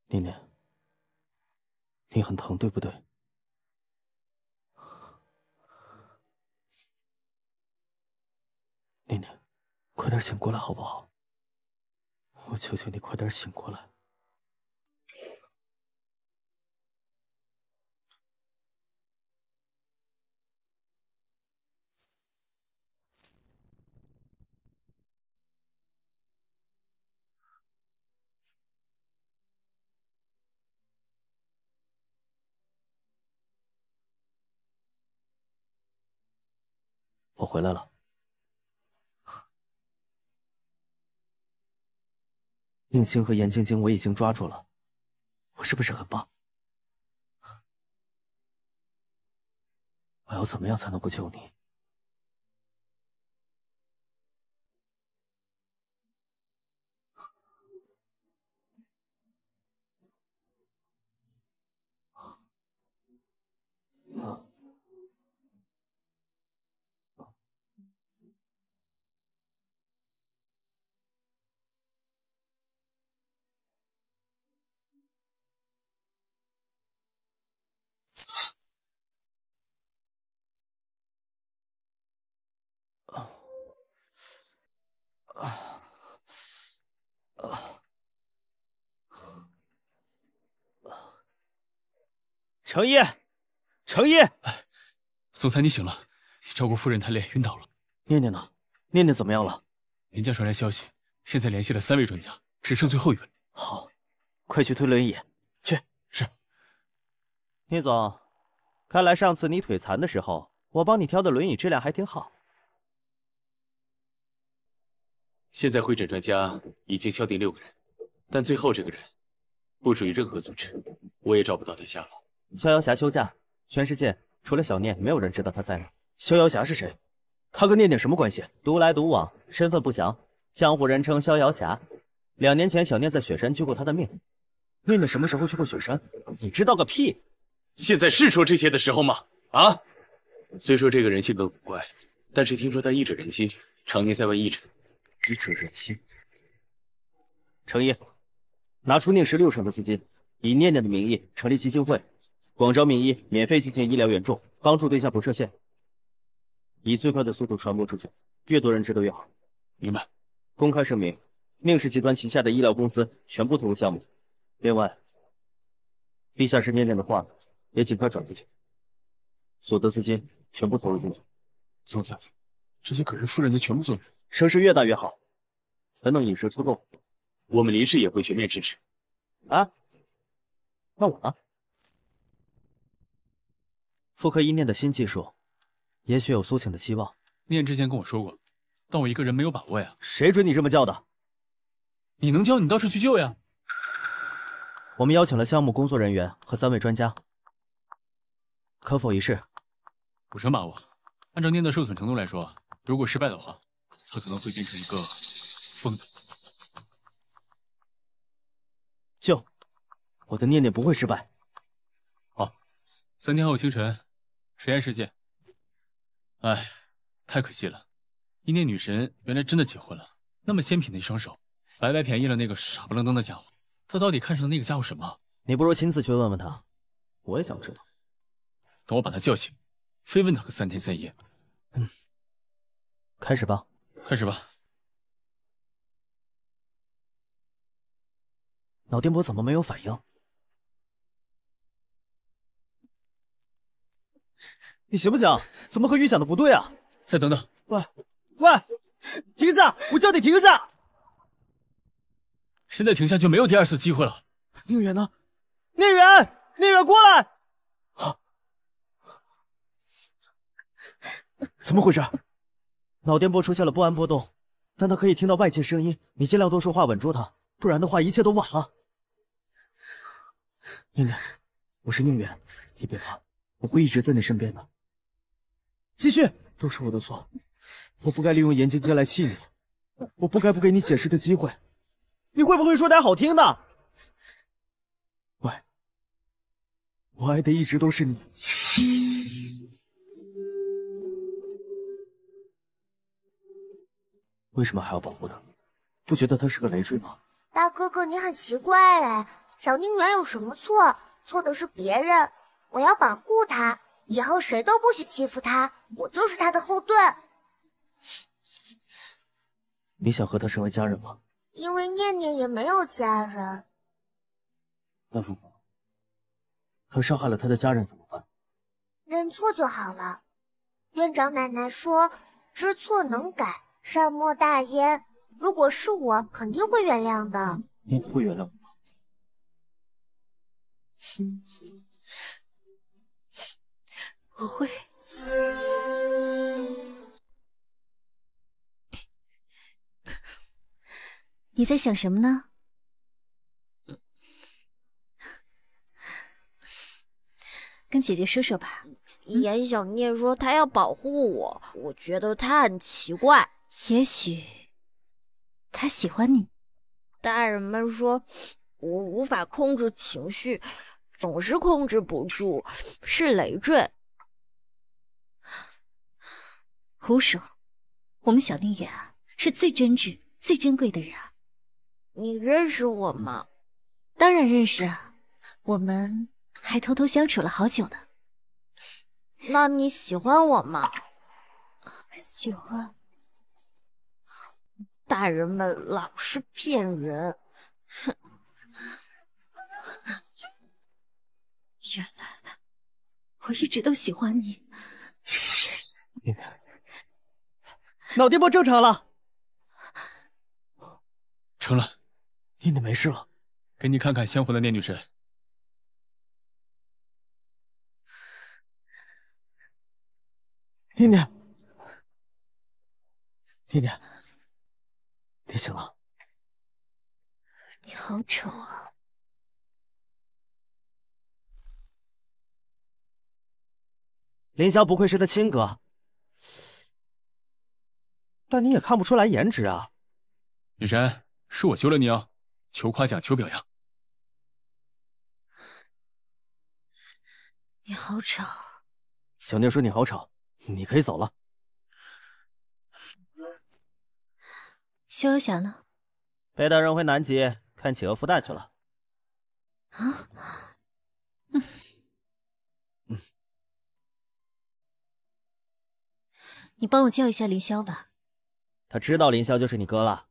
念念，你很疼对不对？念念，快点醒过来好不好？我求求你快点醒过来！我回来了。宁清和严晶晶，我已经抓住了，我是不是很棒？我要怎么样才能够救你？程一，程一，哎，总裁，你醒了？你照顾夫人太累，晕倒了。念念呢？念念怎么样了？林家传来消息，现在联系了三位专家，只剩最后一位。好，快去推轮椅。去。是。聂总，看来上次你腿残的时候，我帮你挑的轮椅质量还挺好。现在会诊专家已经敲定六个人，但最后这个人不属于任何组织，我也找不到下象了。逍遥侠休假，全世界除了小念，没有人知道他在哪。逍遥侠是谁？他跟念念什么关系？独来独往，身份不详，江湖人称逍遥侠。两年前，小念在雪山救过他的命。念念什么时候去过雪山？你知道个屁！现在是说这些的时候吗？啊！虽说这个人性格古怪，但是听说他医者仁心，常年在外义诊。医者仁心。程一，拿出宁氏六成的资金，以念念的名义成立基金会。广招名医，免费进行医疗援助，帮助对象不设限，以最快的速度传播出去，越多人知道越好。明白。公开声明，宁氏集团旗下的医疗公司全部投入项目。另外，陛下室面念的话，也尽快转出去，所得资金全部投入进去。总裁，这些可是夫人的全部作品，声势越大越好，才能引蛇出洞。我们林氏也会全面支持。啊？那我呢？复刻一念的新技术，也许有苏醒的希望。念之前跟我说过，但我一个人没有把握呀。谁准你这么叫的？你能教，你倒是去救呀。我们邀请了项目工作人员和三位专家，可否一试？我么把握。按照念的受损程度来说，如果失败的话，他可能会变成一个疯子。救我的念念不会失败。三天后清晨，实验室见。哎，太可惜了，一念女神原来真的结婚了，那么仙品的一双手，白白便宜了那个傻不愣登的家伙。他到底看上那个家伙什么？你不如亲自去问问他。我也想知道。等我把他叫醒，非问他个三天三夜。嗯，开始吧。开始吧。脑电波怎么没有反应？你行不行？怎么和预想的不对啊？再等等。喂喂，停下！我叫你停下！现在停下就没有第二次机会了。宁远呢？宁远，宁远，过来！怎么回事？脑电波出现了不安波动，但他可以听到外界声音。你尽量多说话，稳住他，不然的话一切都晚了。宁远，我是宁远，你别怕，我会一直在你身边的。继续，都是我的错，我不该利用严晶晶来气你，我不该不给你解释的机会，你会不会说点好听的？喂，我爱的一直都是你，为什么还要保护他？不觉得他是个累赘吗？大哥哥，你很奇怪哎，小宁远有什么错？错的是别人，我要保护他，以后谁都不许欺负他。我就是他的后盾。你想和他成为家人吗？因为念念也没有家人。那如果他伤害了他的家人怎么办？认错就好了。院长奶奶说，知错能改，善莫大焉。如果是我，肯定会原谅的。你会原谅我吗？我会。你在想什么呢？跟姐姐说说吧。严小念说他要保护我，我觉得他很奇怪。也许他喜欢你。大人们说我无法控制情绪，总是控制不住，是累赘。胡说！我们小宁远啊，是最真挚、最珍贵的人啊！你认识我吗？当然认识啊，我们还偷偷相处了好久呢。那你喜欢我吗？喜欢。大人们老是骗人，哼！原来我一直都喜欢你。脑电波正常了，成了。念念没事了，给你看看鲜活的念女神。念念，念念，你醒了。你好丑啊！林萧不愧是他亲哥，但你也看不出来颜值啊。女神，是我救了你哦。求夸奖，求表扬。你好吵！小宁说你好吵，你可以走了。逍遥侠呢？被大人回南极看企鹅孵蛋去了。啊，嗯嗯，你帮我叫一下凌霄吧。他知道凌霄就是你哥了。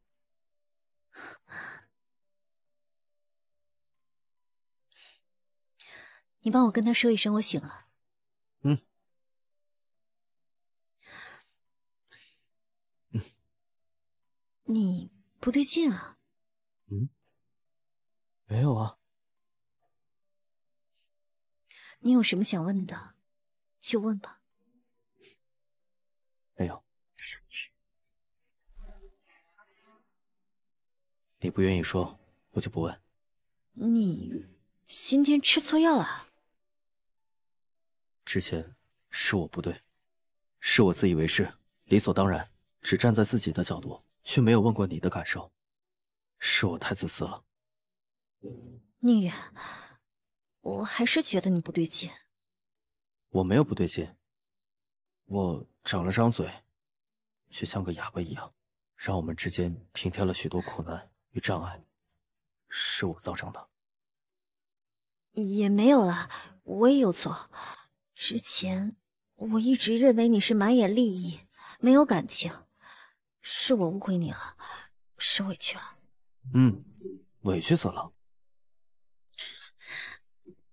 你帮我跟他说一声，我醒了。嗯。你不对劲啊。嗯。没有啊。你有什么想问的，就问吧。没有。你不愿意说，我就不问。你今天吃错药了。之前是我不对，是我自以为是、理所当然，只站在自己的角度，却没有问过你的感受，是我太自私了。宁远，我还是觉得你不对劲。我没有不对劲，我长了张嘴，却像个哑巴一样，让我们之间平添了许多苦难与障碍，是我造成的。也没有了，我也有错。之前我一直认为你是满眼利益，没有感情，是我误会你了，受委屈了。嗯，委屈死了。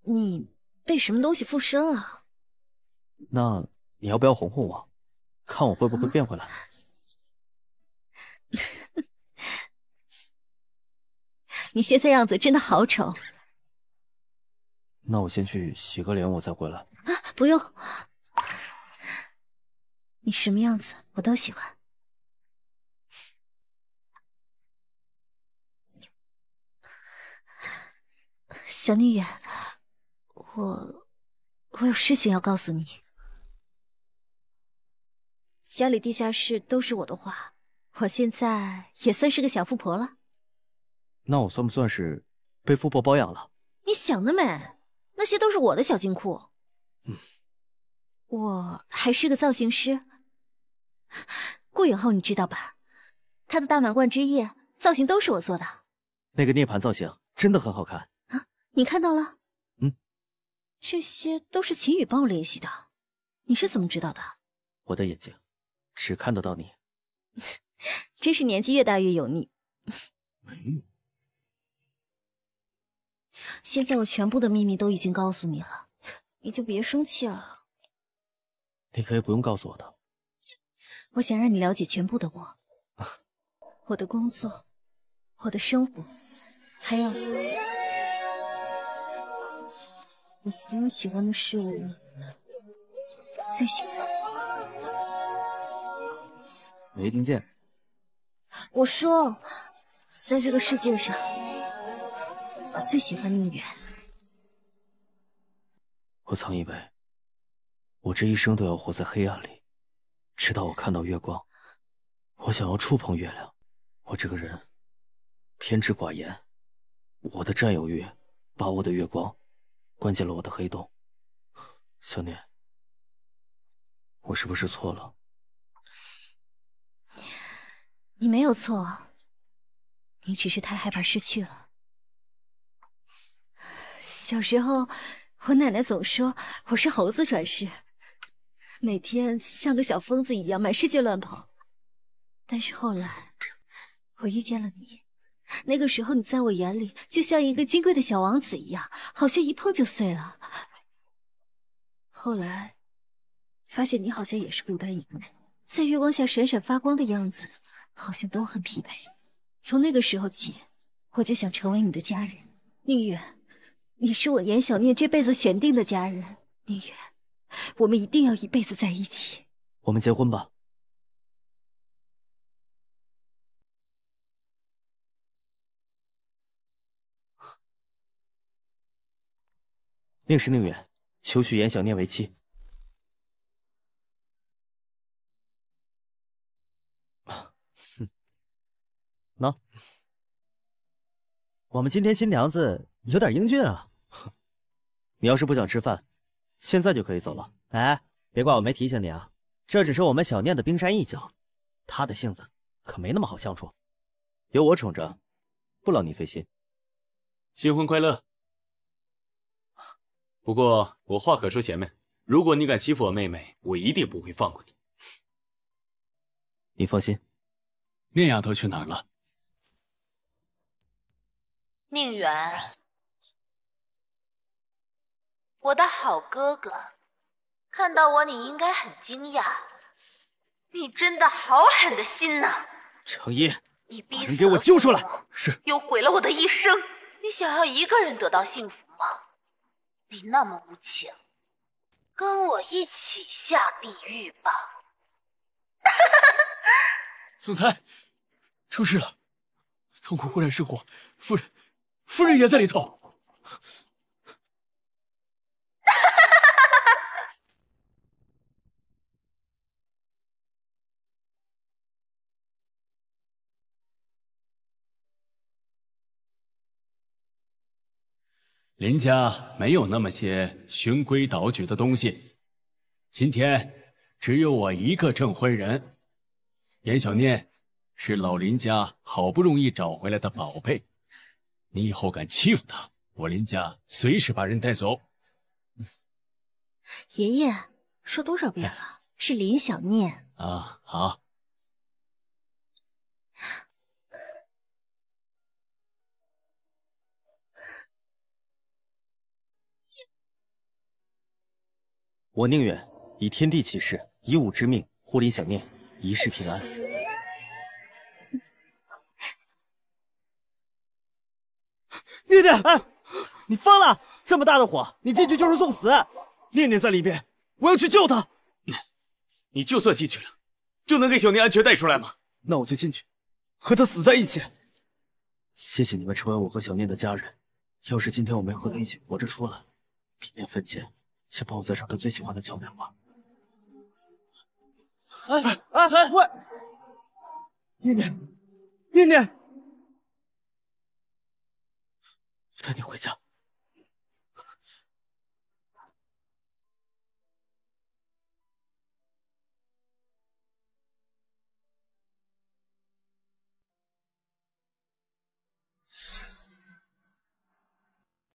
你被什么东西附身了？那你要不要哄哄我，看我会不会变回来？你现在样子真的好丑。那我先去洗个脸，我再回来。不用，你什么样子我都喜欢。小女远，我我有事情要告诉你。家里地下室都是我的话，我现在也算是个小富婆了。那我算不算是被富婆包养了？你想得美，那些都是我的小金库。嗯，我还是个造型师，顾影浩，你知道吧？他的大满贯之夜造型都是我做的，那个涅槃造型真的很好看啊！你看到了？嗯，这些都是秦宇帮我联系的，你是怎么知道的？我的眼睛只看得到你，真是年纪越大越油腻。没有，现在我全部的秘密都已经告诉你了。你就别生气了。你可以不用告诉我的。我想让你了解全部的我，我的工作，我的生活，还有我所有喜欢的事物，最喜欢。没听见？我说，在这个世界上，我最喜欢的女人。我曾以为，我这一生都要活在黑暗里，直到我看到月光。我想要触碰月亮。我这个人偏执寡言，我的占有欲把我的月光关进了我的黑洞。小念，我是不是错了？你没有错，你只是太害怕失去了。小时候。我奶奶总说我是猴子转世，每天像个小疯子一样满世界乱跑。但是后来我遇见了你，那个时候你在我眼里就像一个金贵的小王子一样，好像一碰就碎了。后来发现你好像也是孤单一个人，在月光下闪闪发光的样子好像都很匹配。从那个时候起，我就想成为你的家人，宁愿。你是我严小念这辈子选定的家人，宁远，我们一定要一辈子在一起。我们结婚吧。令氏宁远求娶严小念为妻。哼，那，我们今天新娘子有点英俊啊。你要是不想吃饭，现在就可以走了。哎，别怪我没提醒你啊，这只是我们小念的冰山一角，她的性子可没那么好相处。有我宠着，不劳你费心。新婚快乐。不过我话可说前面，如果你敢欺负我妹妹，我一定不会放过你。你放心，念丫头去哪儿了？宁远。我的好哥哥，看到我你应该很惊讶，你真的好狠的心呐！程一，你把你给我揪出来！是，又毁了我的一生。你想要一个人得到幸福吗？你那么无情，跟我一起下地狱吧！哈哈！总裁，出事了，仓库忽然失火，夫人，夫人也在里头。林家没有那么些循规蹈矩的东西，今天只有我一个证婚人。严小念是老林家好不容易找回来的宝贝，你以后敢欺负他，我林家随时把人带走。爷爷说多少遍了，是林小念啊，好。我宁愿以天地起誓，以武之命护林想念一世平安。念念，哎，你疯了！这么大的火，你进去就是送死。念念在里边，我要去救他。你就算进去了，就能给小念安全带出来吗？那我就进去，和他死在一起。谢谢你们成为我和小念的家人。要是今天我没和他一起活着出来，明天分钱请帮我再找他最喜欢的蔷薇花。哎哎！喂，念念，念念，我带你回家。